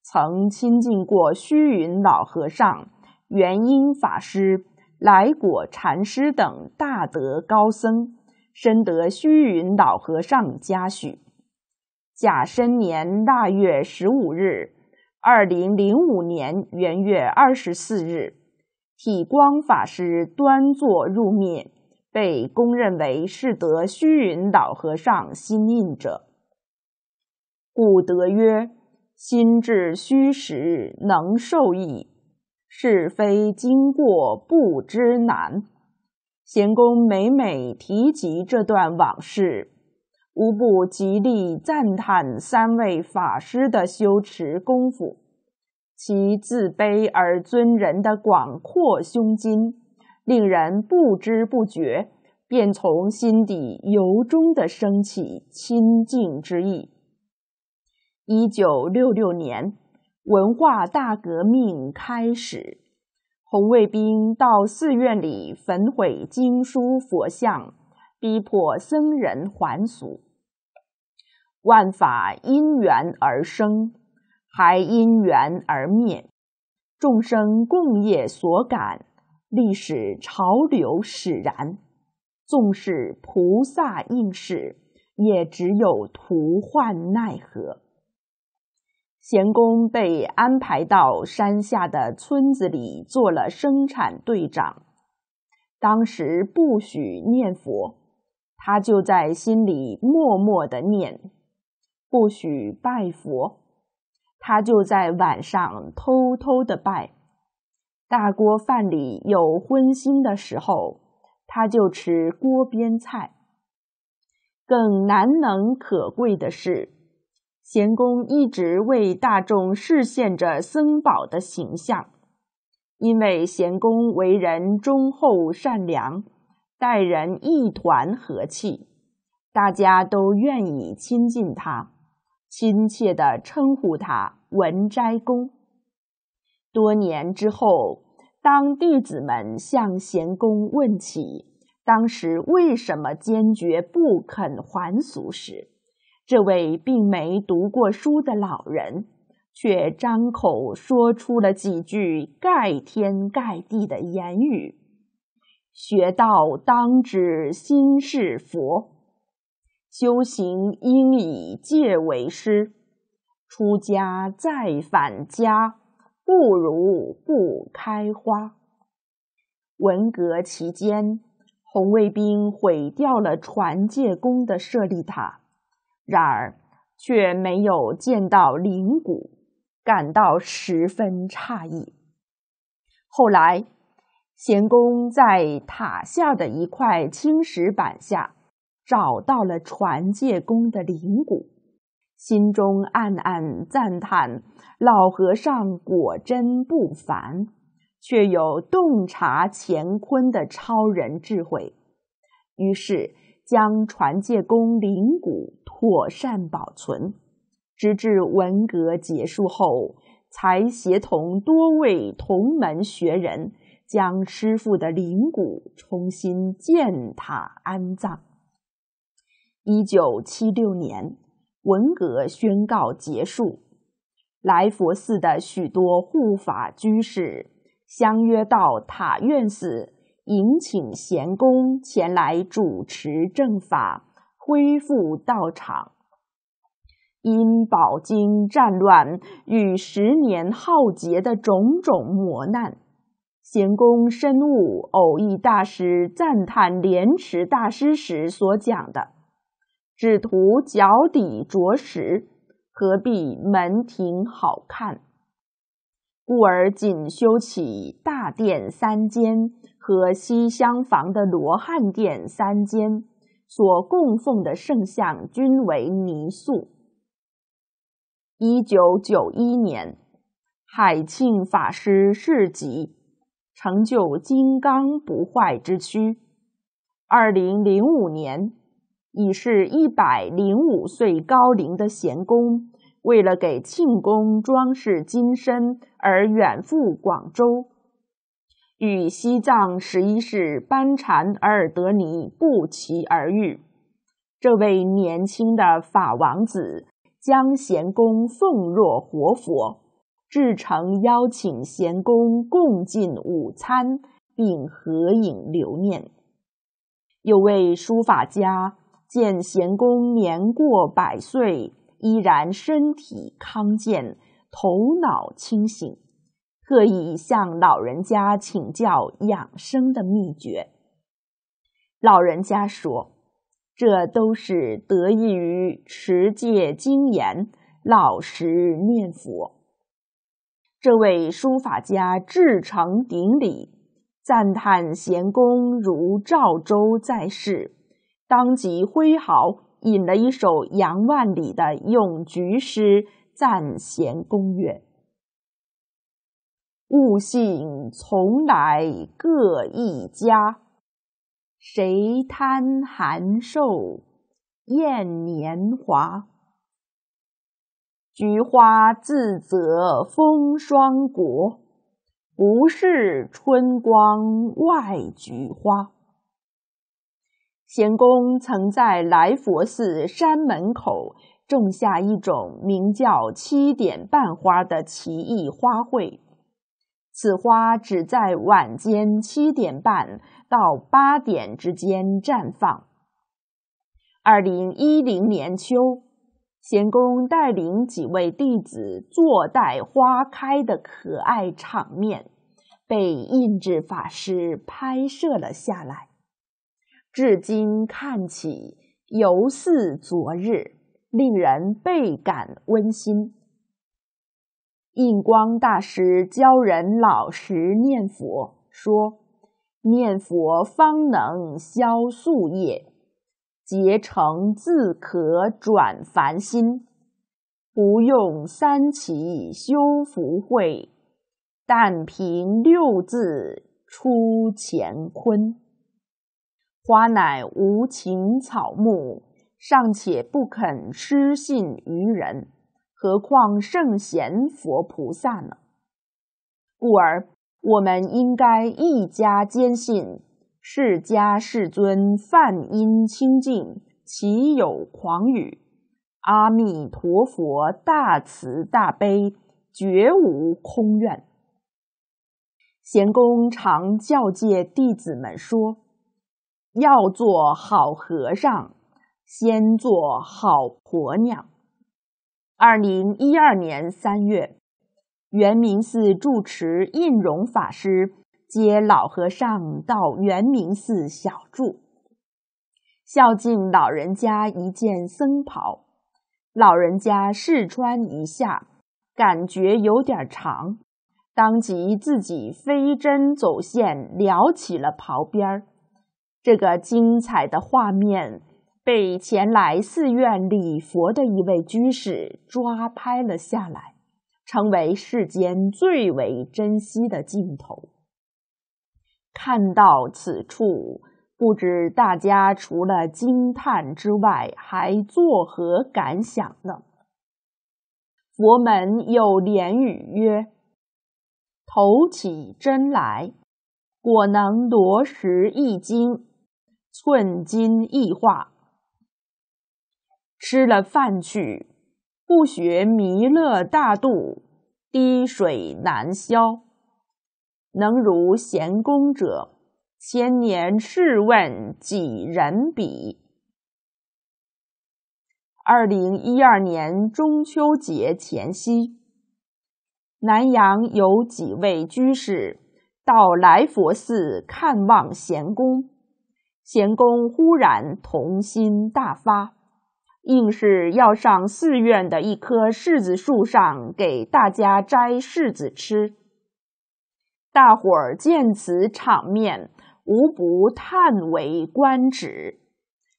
Speaker 1: 曾亲近过虚云老和尚、元婴法师、来果禅师等大德高僧，深得虚云老和尚嘉许。甲申年腊月十五日，二零零五年元月二十四日，体光法师端坐入灭，被公认为是得虚云老和尚心印者。古德曰。心智虚实能受益，是非经过不知难。贤公每每提及这段往事，无不极力赞叹三位法师的修持功夫，其自卑而尊人的广阔胸襟，令人不知不觉便从心底由衷的升起亲近之意。一九六六年，文化大革命开始，红卫兵到寺院里焚毁经书佛像，逼迫僧人还俗。万法因缘而生，还因缘而灭。众生共业所感，历史潮流使然。纵使菩萨应世，也只有徒患奈何。贤公被安排到山下的村子里做了生产队长。当时不许念佛，他就在心里默默的念；不许拜佛，他就在晚上偷偷的拜。大锅饭里有荤腥的时候，他就吃锅边菜。更难能可贵的是。贤公一直为大众示现着僧宝的形象，因为贤公为人忠厚善良，待人一团和气，大家都愿意亲近他，亲切的称呼他文斋公。多年之后，当弟子们向贤公问起当时为什么坚决不肯还俗时，这位并没读过书的老人，却张口说出了几句盖天盖地的言语：“学道当知心是佛，修行应以戒为师，出家再返家，不如不开花。”文革期间，红卫兵毁掉了传戒宫的舍利塔。然而，却没有见到灵骨，感到十分诧异。后来，贤公在塔下的一块青石板下找到了传戒宫的灵骨，心中暗暗赞叹：老和尚果真不凡，却有洞察乾坤的超人智慧。于是，将传戒宫灵骨。妥善保存，直至文革结束后，才协同多位同门学人将师傅的灵骨重新建塔安葬。一九七六年，文革宣告结束，来佛寺的许多护法居士相约到塔院寺，迎请贤公前来主持正法。恢复道场，因饱经战乱与十年浩劫的种种磨难，贤公深悟偶遇大师赞叹莲池大师时所讲的“只图脚底着实，何必门庭好看”，故而仅修起大殿三间和西厢房的罗汉殿三间。所供奉的圣像均为泥塑。一九九一年，海庆法师示寂，成就金刚不坏之躯。二零零五年，已是一百零五岁高龄的贤公，为了给庆宫装饰金身而远赴广州。与西藏十一世班禅尔德尼不期而遇，这位年轻的法王子将贤公奉若活佛，至诚邀请贤公共进午餐，并合影留念。有位书法家见贤公年过百岁，依然身体康健，头脑清醒。特意向老人家请教养生的秘诀。老人家说：“这都是得益于持戒精严、老实念佛。”这位书法家至诚顶礼，赞叹贤公如赵州在世，当即挥毫，引了一首杨万里的《咏菊》诗赞贤公曰。悟性从来各一家，谁贪寒瘦厌年华？菊花自择风霜国，不是春光外菊花。贤公曾在来佛寺山门口种下一种名叫七点半花的奇异花卉。此花只在晚间七点半到八点之间绽放。二零一零年秋，贤公带领几位弟子坐待花开的可爱场面，被印制法师拍摄了下来。至今看起犹似昨日，令人倍感温馨。印光大师教人老实念佛，说：“念佛方能消宿业，结成自可转凡心，不用三起修福慧，但凭六字出乾坤。花乃无情草木，尚且不肯失信于人。”何况圣贤佛菩萨呢？故而，我们应该一家坚信释迦世尊梵音清净，岂有狂语？阿弥陀佛大慈大悲，绝无空愿。贤公常教诫弟子们说：“要做好和尚，先做好婆娘。”二零一二年三月，圆明寺住持印荣法师接老和尚到圆明寺小住，孝敬老人家一件僧袍，老人家试穿一下，感觉有点长，当即自己飞针走线，撩起了袍边儿。这个精彩的画面。被前来寺院礼佛的一位居士抓拍了下来，成为世间最为珍惜的镜头。看到此处，不知大家除了惊叹之外，还作何感想呢？佛门有联语曰：“头起真来，果能夺石一斤，寸金易化。”吃了饭去，不学弥勒大度，滴水难消。能如贤公者，千年试问几人比？二零一二年中秋节前夕，南阳有几位居士到来佛寺看望贤公，贤公忽然童心大发。硬是要上寺院的一棵柿子树上给大家摘柿子吃，大伙儿见此场面，无不叹为观止。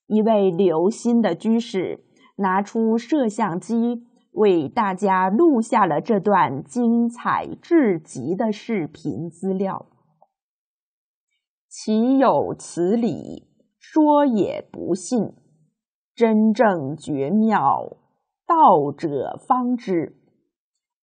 Speaker 1: 一位留心的居士拿出摄像机，为大家录下了这段精彩至极的视频资料。岂有此理！说也不信。真正绝妙，道者方知。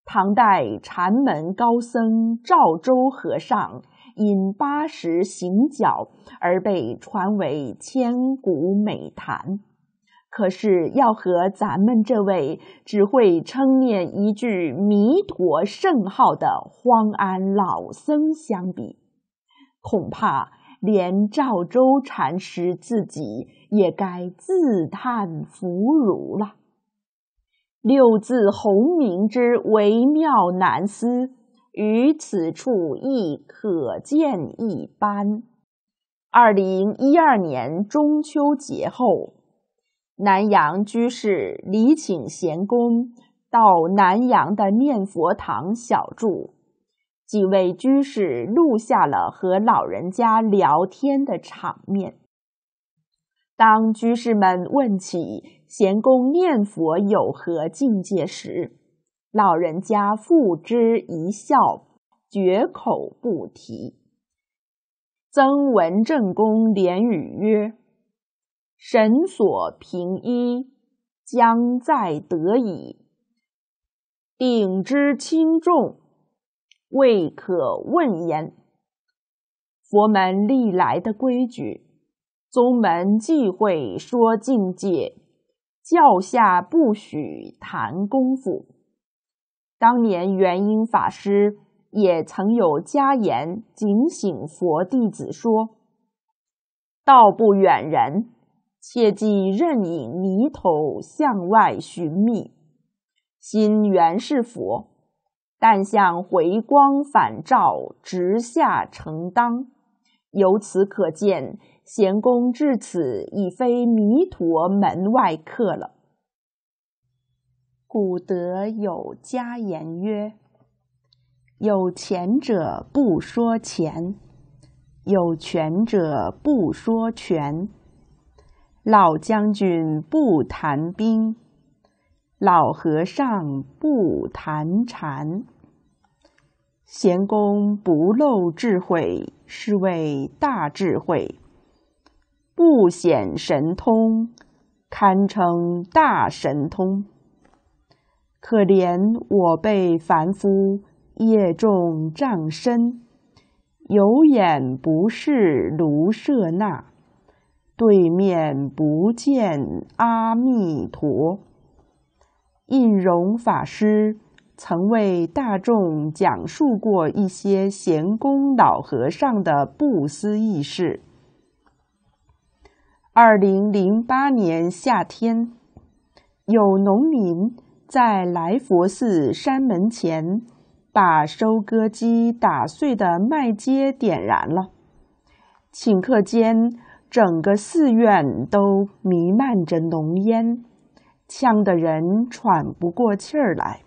Speaker 1: 唐代禅门高僧赵州和尚因八十行脚而被传为千古美谈。可是要和咱们这位只会称念一句“弥陀圣号”的荒庵老僧相比，恐怕……连赵州禅师自己也该自叹弗如了。六字洪明之微妙难思，于此处亦可见一斑。二零一二年中秋节后，南阳居士李请贤公到南阳的念佛堂小住。几位居士录下了和老人家聊天的场面。当居士们问起贤公念佛有何境界时，老人家付之一笑，绝口不提。曾文正公连语曰：“神所凭依，将在得矣；顶之轻重。”未可问焉。佛门历来的规矩，宗门忌讳说境界，教下不许谈功夫。当年元英法师也曾有家言，警醒佛弟子说：“道不远人，切忌任引泥头向外寻觅，心原是佛。”但向回光返照、直下承当，由此可见，贤公至此已非弥陀门外客了。古德有佳言曰：“有钱者不说钱，有权者不说权。老将军不谈兵，老和尚不谈禅。”闲宫不露智慧，是谓大智慧；不显神通，堪称大神通。可怜我辈凡夫业重障深，有眼不视卢舍那，对面不见阿弥陀。印融法师。曾为大众讲述过一些闲工老和尚的不思议事。二零零八年夏天，有农民在来佛寺山门前把收割机打碎的麦秸点燃了，顷刻间，整个寺院都弥漫着浓烟，呛得人喘不过气儿来。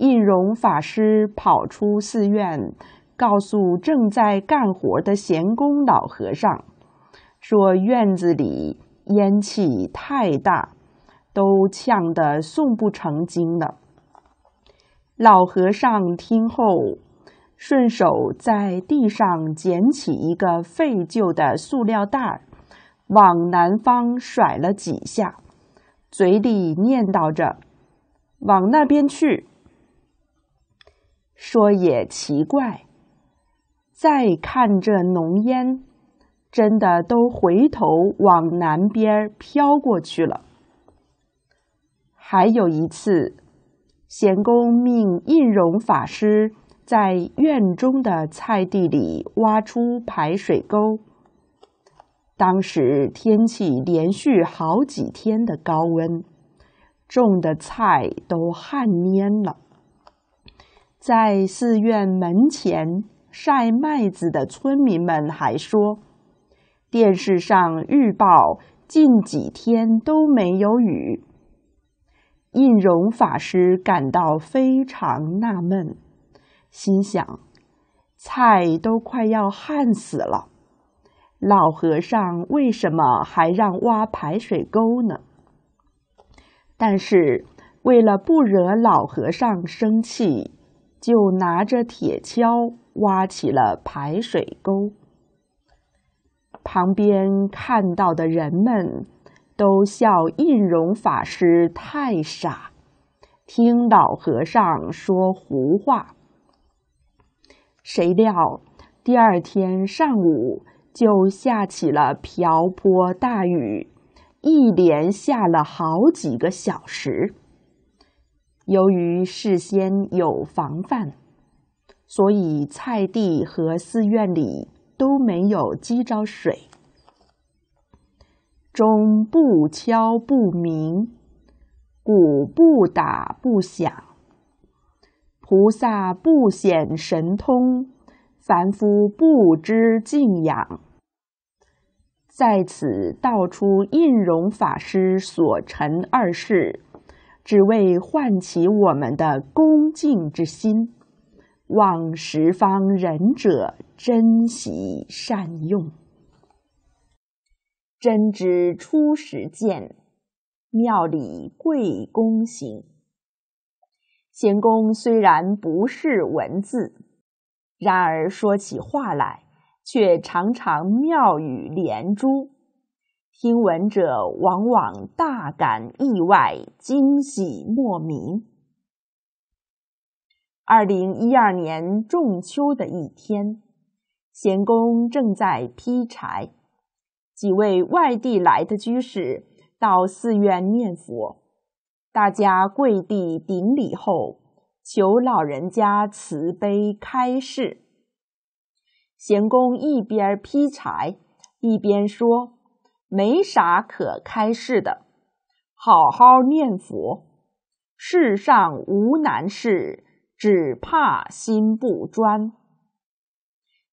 Speaker 1: 印容法师跑出寺院，告诉正在干活的闲工老和尚：“说院子里烟气太大，都呛得诵不成经了。”老和尚听后，顺手在地上捡起一个废旧的塑料袋，往南方甩了几下，嘴里念叨着：“往那边去。”说也奇怪，再看这浓烟，真的都回头往南边飘过去了。还有一次，贤公命印容法师在院中的菜地里挖出排水沟。当时天气连续好几天的高温，种的菜都旱蔫了。在寺院门前晒麦子的村民们还说，电视上预报近几天都没有雨。印容法师感到非常纳闷，心想：菜都快要旱死了，老和尚为什么还让挖排水沟呢？但是为了不惹老和尚生气。就拿着铁锹挖起了排水沟，旁边看到的人们都笑印容法师太傻，听老和尚说胡话。谁料第二天上午就下起了瓢泼大雨，一连下了好几个小时。由于事先有防范，所以菜地和寺院里都没有积着水。钟不敲不鸣，鼓不打不响，菩萨不显神通，凡夫不知敬仰。在此道出印融法师所陈二事。只为唤起我们的恭敬之心，望十方仁者珍惜善用。真知初实见，庙里跪躬行。贤公虽然不是文字，然而说起话来，却常常妙语连珠。听闻者往往大感意外，惊喜莫名。二零一二年仲秋的一天，贤公正在劈柴，几位外地来的居士到寺院念佛，大家跪地顶礼后，求老人家慈悲开示。贤公一边劈柴，一边说。没啥可开示的，好好念佛，世上无难事，只怕心不专。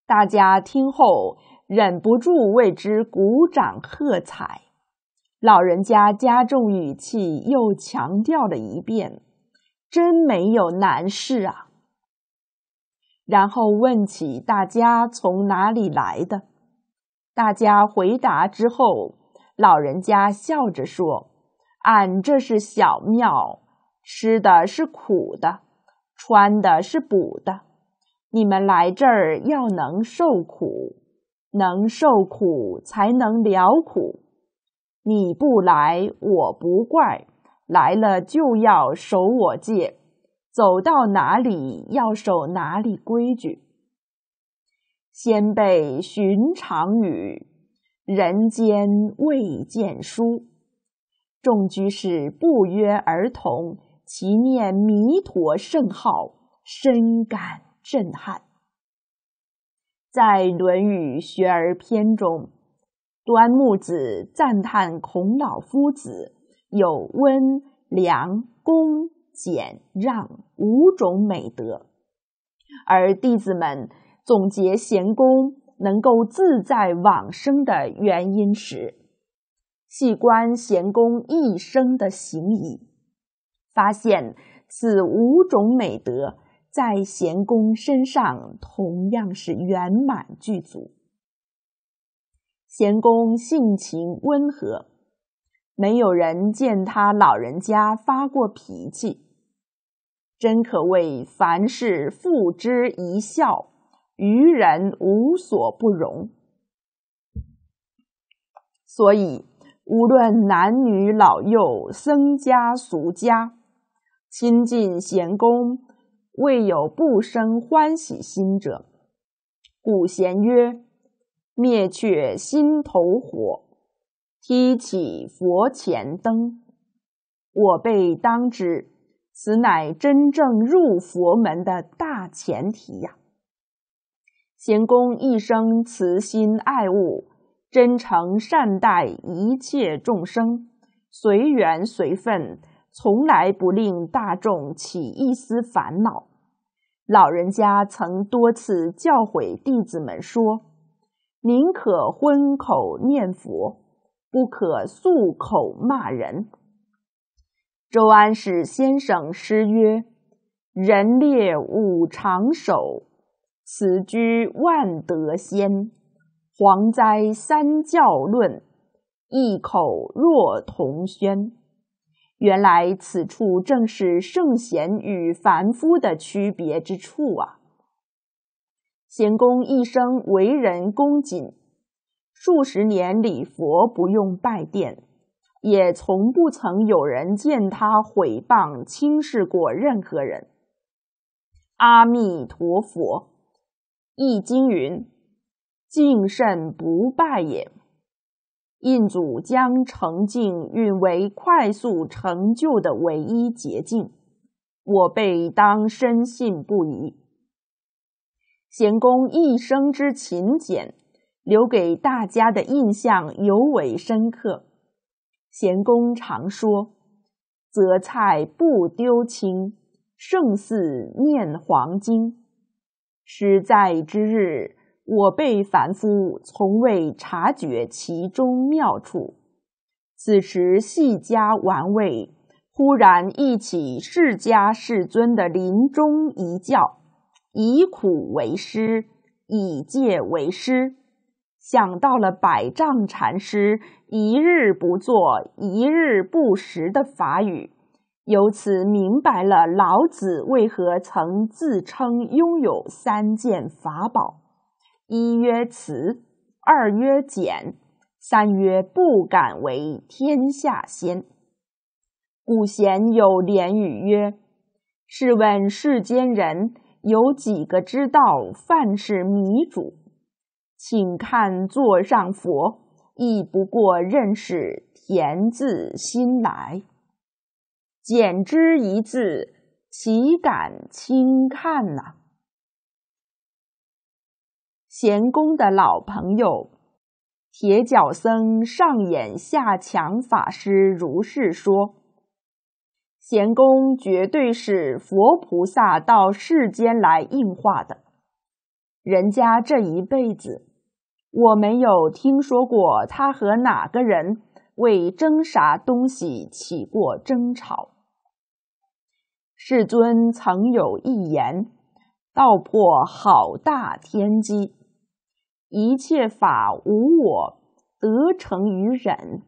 Speaker 1: 大家听后忍不住为之鼓掌喝彩。老人家加重语气，又强调了一遍：“真没有难事啊。”然后问起大家从哪里来的。大家回答之后，老人家笑着说：“俺这是小庙，吃的是苦的，穿的是补的。你们来这儿要能受苦，能受苦才能了苦。你不来我不怪，来了就要守我戒，走到哪里要守哪里规矩。”先辈寻常语，人间未见书。众居士不约而同，其念弥陀圣号，深感震撼。在《论语学而篇》中，端木子赞叹孔老夫子有温良恭俭让五种美德，而弟子们。总结贤公能够自在往生的原因时，细观贤公一生的行仪，发现此五种美德在贤公身上同样是圆满具足。贤公性情温和，没有人见他老人家发过脾气，真可谓凡事付之一笑。愚人无所不容，所以无论男女老幼、僧家俗家，亲近贤公，未有不生欢喜心者。古贤曰：“灭却心头火，踢起佛前灯。”我辈当知，此乃真正入佛门的大前提呀。贤公一生慈心爱物，真诚善待一切众生，随缘随分，从来不令大众起一丝烦恼。老人家曾多次教诲弟子们说：“宁可荤口念佛，不可素口骂人。”周安史先生诗曰：“人列五常手此居万德仙，黄斋三教论，一口若同宣。原来此处正是圣贤与凡夫的区别之处啊！贤公一生为人恭谨，数十年礼佛不用拜殿，也从不曾有人见他毁谤轻视过任何人。阿弥陀佛。易经云：“敬慎不败也。”印祖将成静运为快速成就的唯一捷径，我辈当深信不疑。贤公一生之勤俭，留给大家的印象尤为深刻。贤公常说：“择菜不丢青，胜似念黄金。”师在之日，我辈凡夫从未察觉其中妙处。此时细家玩味，忽然忆起释迦世尊的临终一教，以苦为师，以戒为师，想到了百丈禅师“一日不作，一日不食”的法语。由此明白了老子为何曾自称拥有三件法宝：一曰慈，二曰俭，三曰不敢为天下先。古贤有联语曰：“试问世间人有几个知道饭是米煮？请看座上佛亦不过认识田字心来。”“简之一字，岂敢轻看呢？”闲公的老朋友铁脚僧上眼下强法师如是说：“闲公绝对是佛菩萨到世间来应化的，人家这一辈子，我没有听说过他和哪个人为争啥东西起过争吵。”世尊曾有一言，道破好大天机。一切法无我，得成于忍。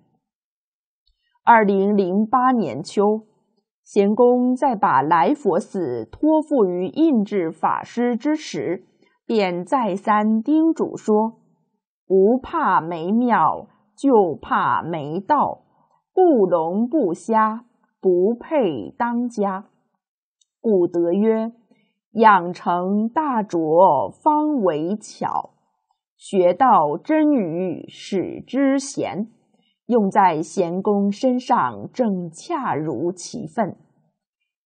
Speaker 1: 二零零八年秋，贤公在把来佛寺托付于印制法师之时，便再三叮嘱说：“不怕没庙，就怕没道。不聋不瞎，不配当家。”古德曰：“养成大拙方为巧，学道真语始知贤。用在贤公身上，正恰如其分。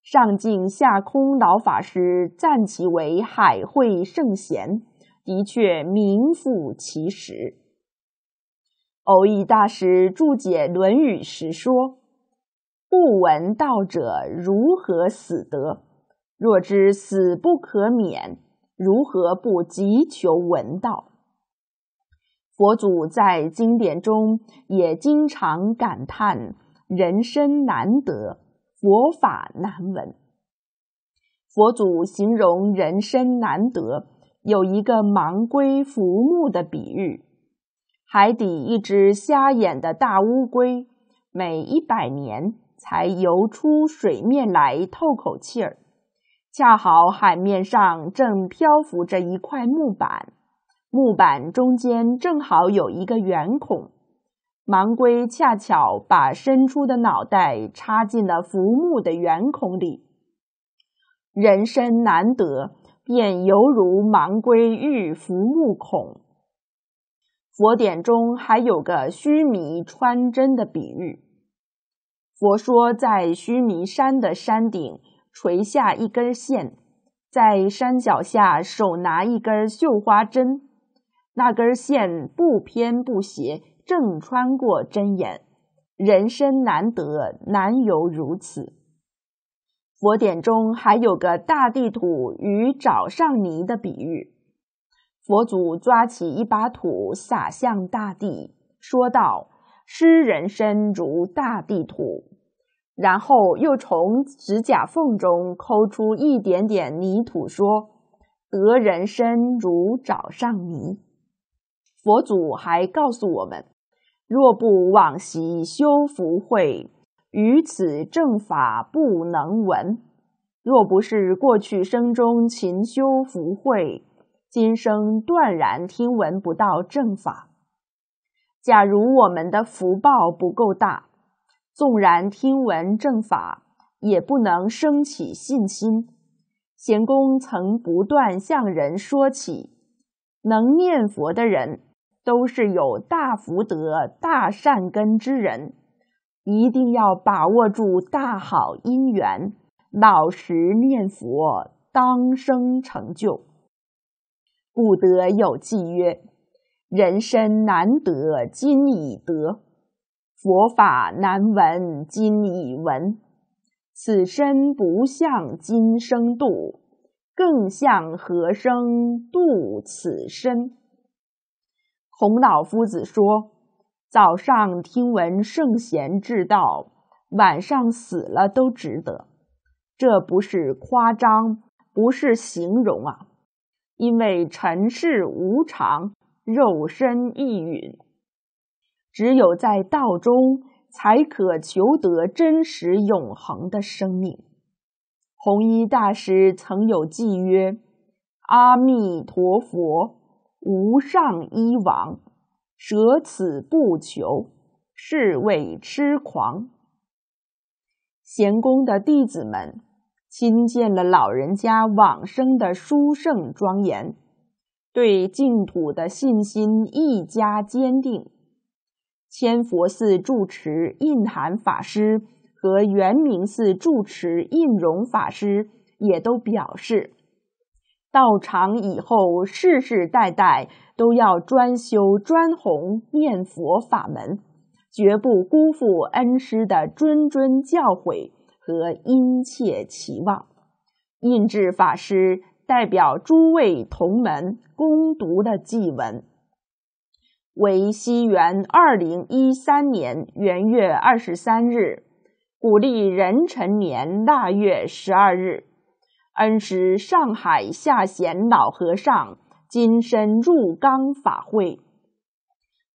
Speaker 1: 上敬下空老法师赞其为海会圣贤，的确名副其实。偶义大师注解《论语》时说：‘不闻道者如何死得？’”若知死不可免，如何不急求闻道？佛祖在经典中也经常感叹人生难得，佛法难闻。佛祖形容人生难得，有一个盲龟浮木的比喻：海底一只瞎眼的大乌龟，每一百年才游出水面来透口气儿。恰好海面上正漂浮着一块木板，木板中间正好有一个圆孔，盲龟恰巧把伸出的脑袋插进了浮木的圆孔里。人生难得，便犹如盲龟遇浮木孔。佛典中还有个须弥穿针的比喻，佛说在须弥山的山顶。垂下一根线，在山脚下手拿一根绣花针，那根线不偏不斜，正穿过针眼。人生难得，难有如此。佛典中还有个大地土与找上泥的比喻。佛祖抓起一把土撒向大地，说道：“施人身如大地土。”然后又从指甲缝中抠出一点点泥土，说得人身如沼上泥。佛祖还告诉我们：若不往昔修福慧，于此正法不能闻；若不是过去生中勤修福慧，今生断然听闻不到正法。假如我们的福报不够大。纵然听闻正法，也不能生起信心。贤公曾不断向人说起，能念佛的人都是有大福德、大善根之人，一定要把握住大好因缘，老实念佛，当生成就。古德有记曰：“人生难得今已得。”佛法难闻，今已闻；此身不向今生度，更向何生度此身？孔老夫子说：“早上听闻圣贤之道，晚上死了都值得。这不是夸张，不是形容啊！因为尘世无常，肉身易陨，只有在道中，才可求得真实永恒的生命。弘一大师曾有记曰：“阿弥陀佛，无上医王，舍此不求，是谓痴狂。”贤公的弟子们亲见了老人家往生的殊胜庄严，对净土的信心愈加坚定。千佛寺住持印寒法师和圆明寺住持印荣法师也都表示，道场以后世世代代都要专修专弘念佛法门，绝不辜负恩师的谆谆教诲和殷切期望。印智法师代表诸位同门攻读的祭文。为西元二零一三年元月二十三日，古历壬辰年腊月十二日，恩师上海下贤老和尚金身入纲法会，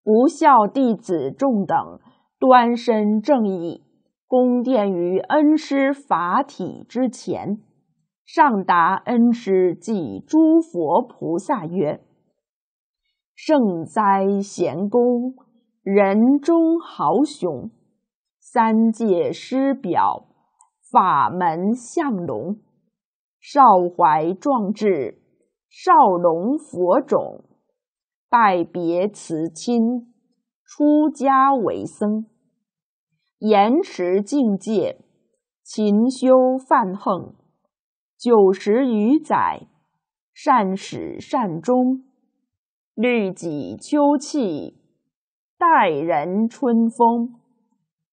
Speaker 1: 不孝弟子众等端身正义，宫殿于恩师法体之前，上达恩师及诸佛菩萨曰。圣哉贤公，人中豪雄；三界师表，法门相龙。少怀壮志，少龙佛种。拜别慈亲，出家为僧。延持境界，勤修梵横，九十余载，善始善终。律己秋气，待人春风；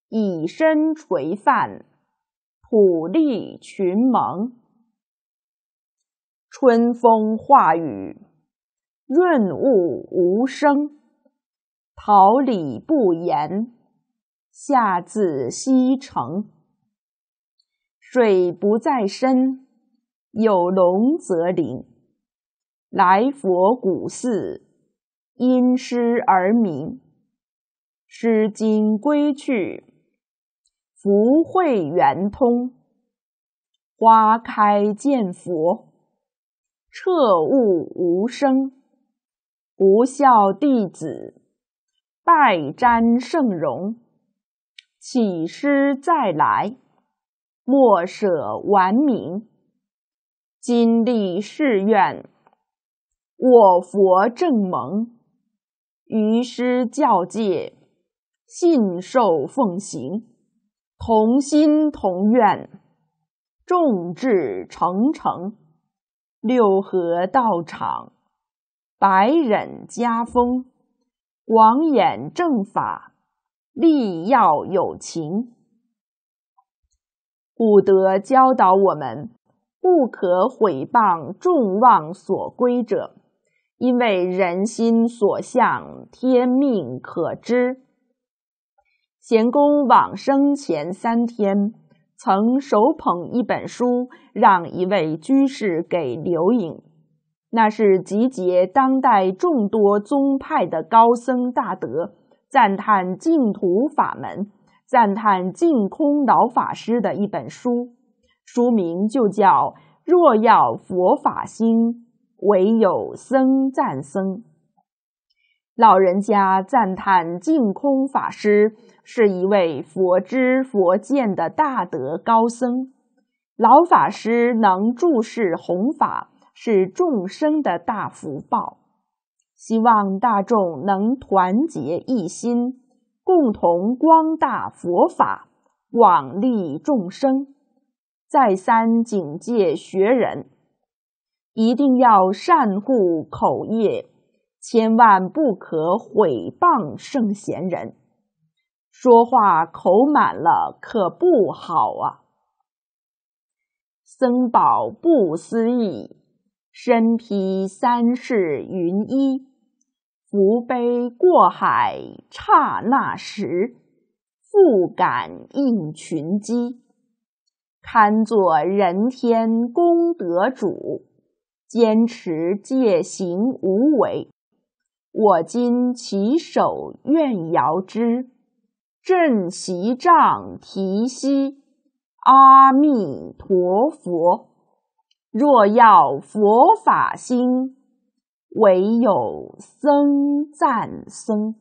Speaker 1: 以身垂范，普利群萌。春风化雨，润物无声。桃李不言，下自西城。水不在深，有龙则灵。来佛古寺。因师而明，师经》归去，福慧圆通，花开见佛，彻悟无生。不孝弟子，拜瞻圣容，起师再来，莫舍完名。今立誓愿，我佛正蒙。于师教诫，信受奉行，同心同愿，众志成城，六合道场，百忍家风，广演正法，利要有情。古德教导我们，不可毁谤众望所归者。因为人心所向，天命可知。贤公往生前三天，曾手捧一本书，让一位居士给留影。那是集结当代众多宗派的高僧大德，赞叹净土法门，赞叹净空老法师的一本书，书名就叫《若要佛法兴》。唯有僧赞僧，老人家赞叹净空法师是一位佛知佛见的大德高僧。老法师能注释弘法，是众生的大福报。希望大众能团结一心，共同光大佛法，广利众生。再三警戒学人。一定要善护口业，千万不可毁谤圣贤人。说话口满了可不好啊。僧宝不思议，身披三世云衣，福杯过海刹那时，复感应群机，堪作人天功德主。坚持戒行无为。我今起手愿摇之，振席杖提膝。阿弥陀佛！若要佛法兴，唯有僧赞僧。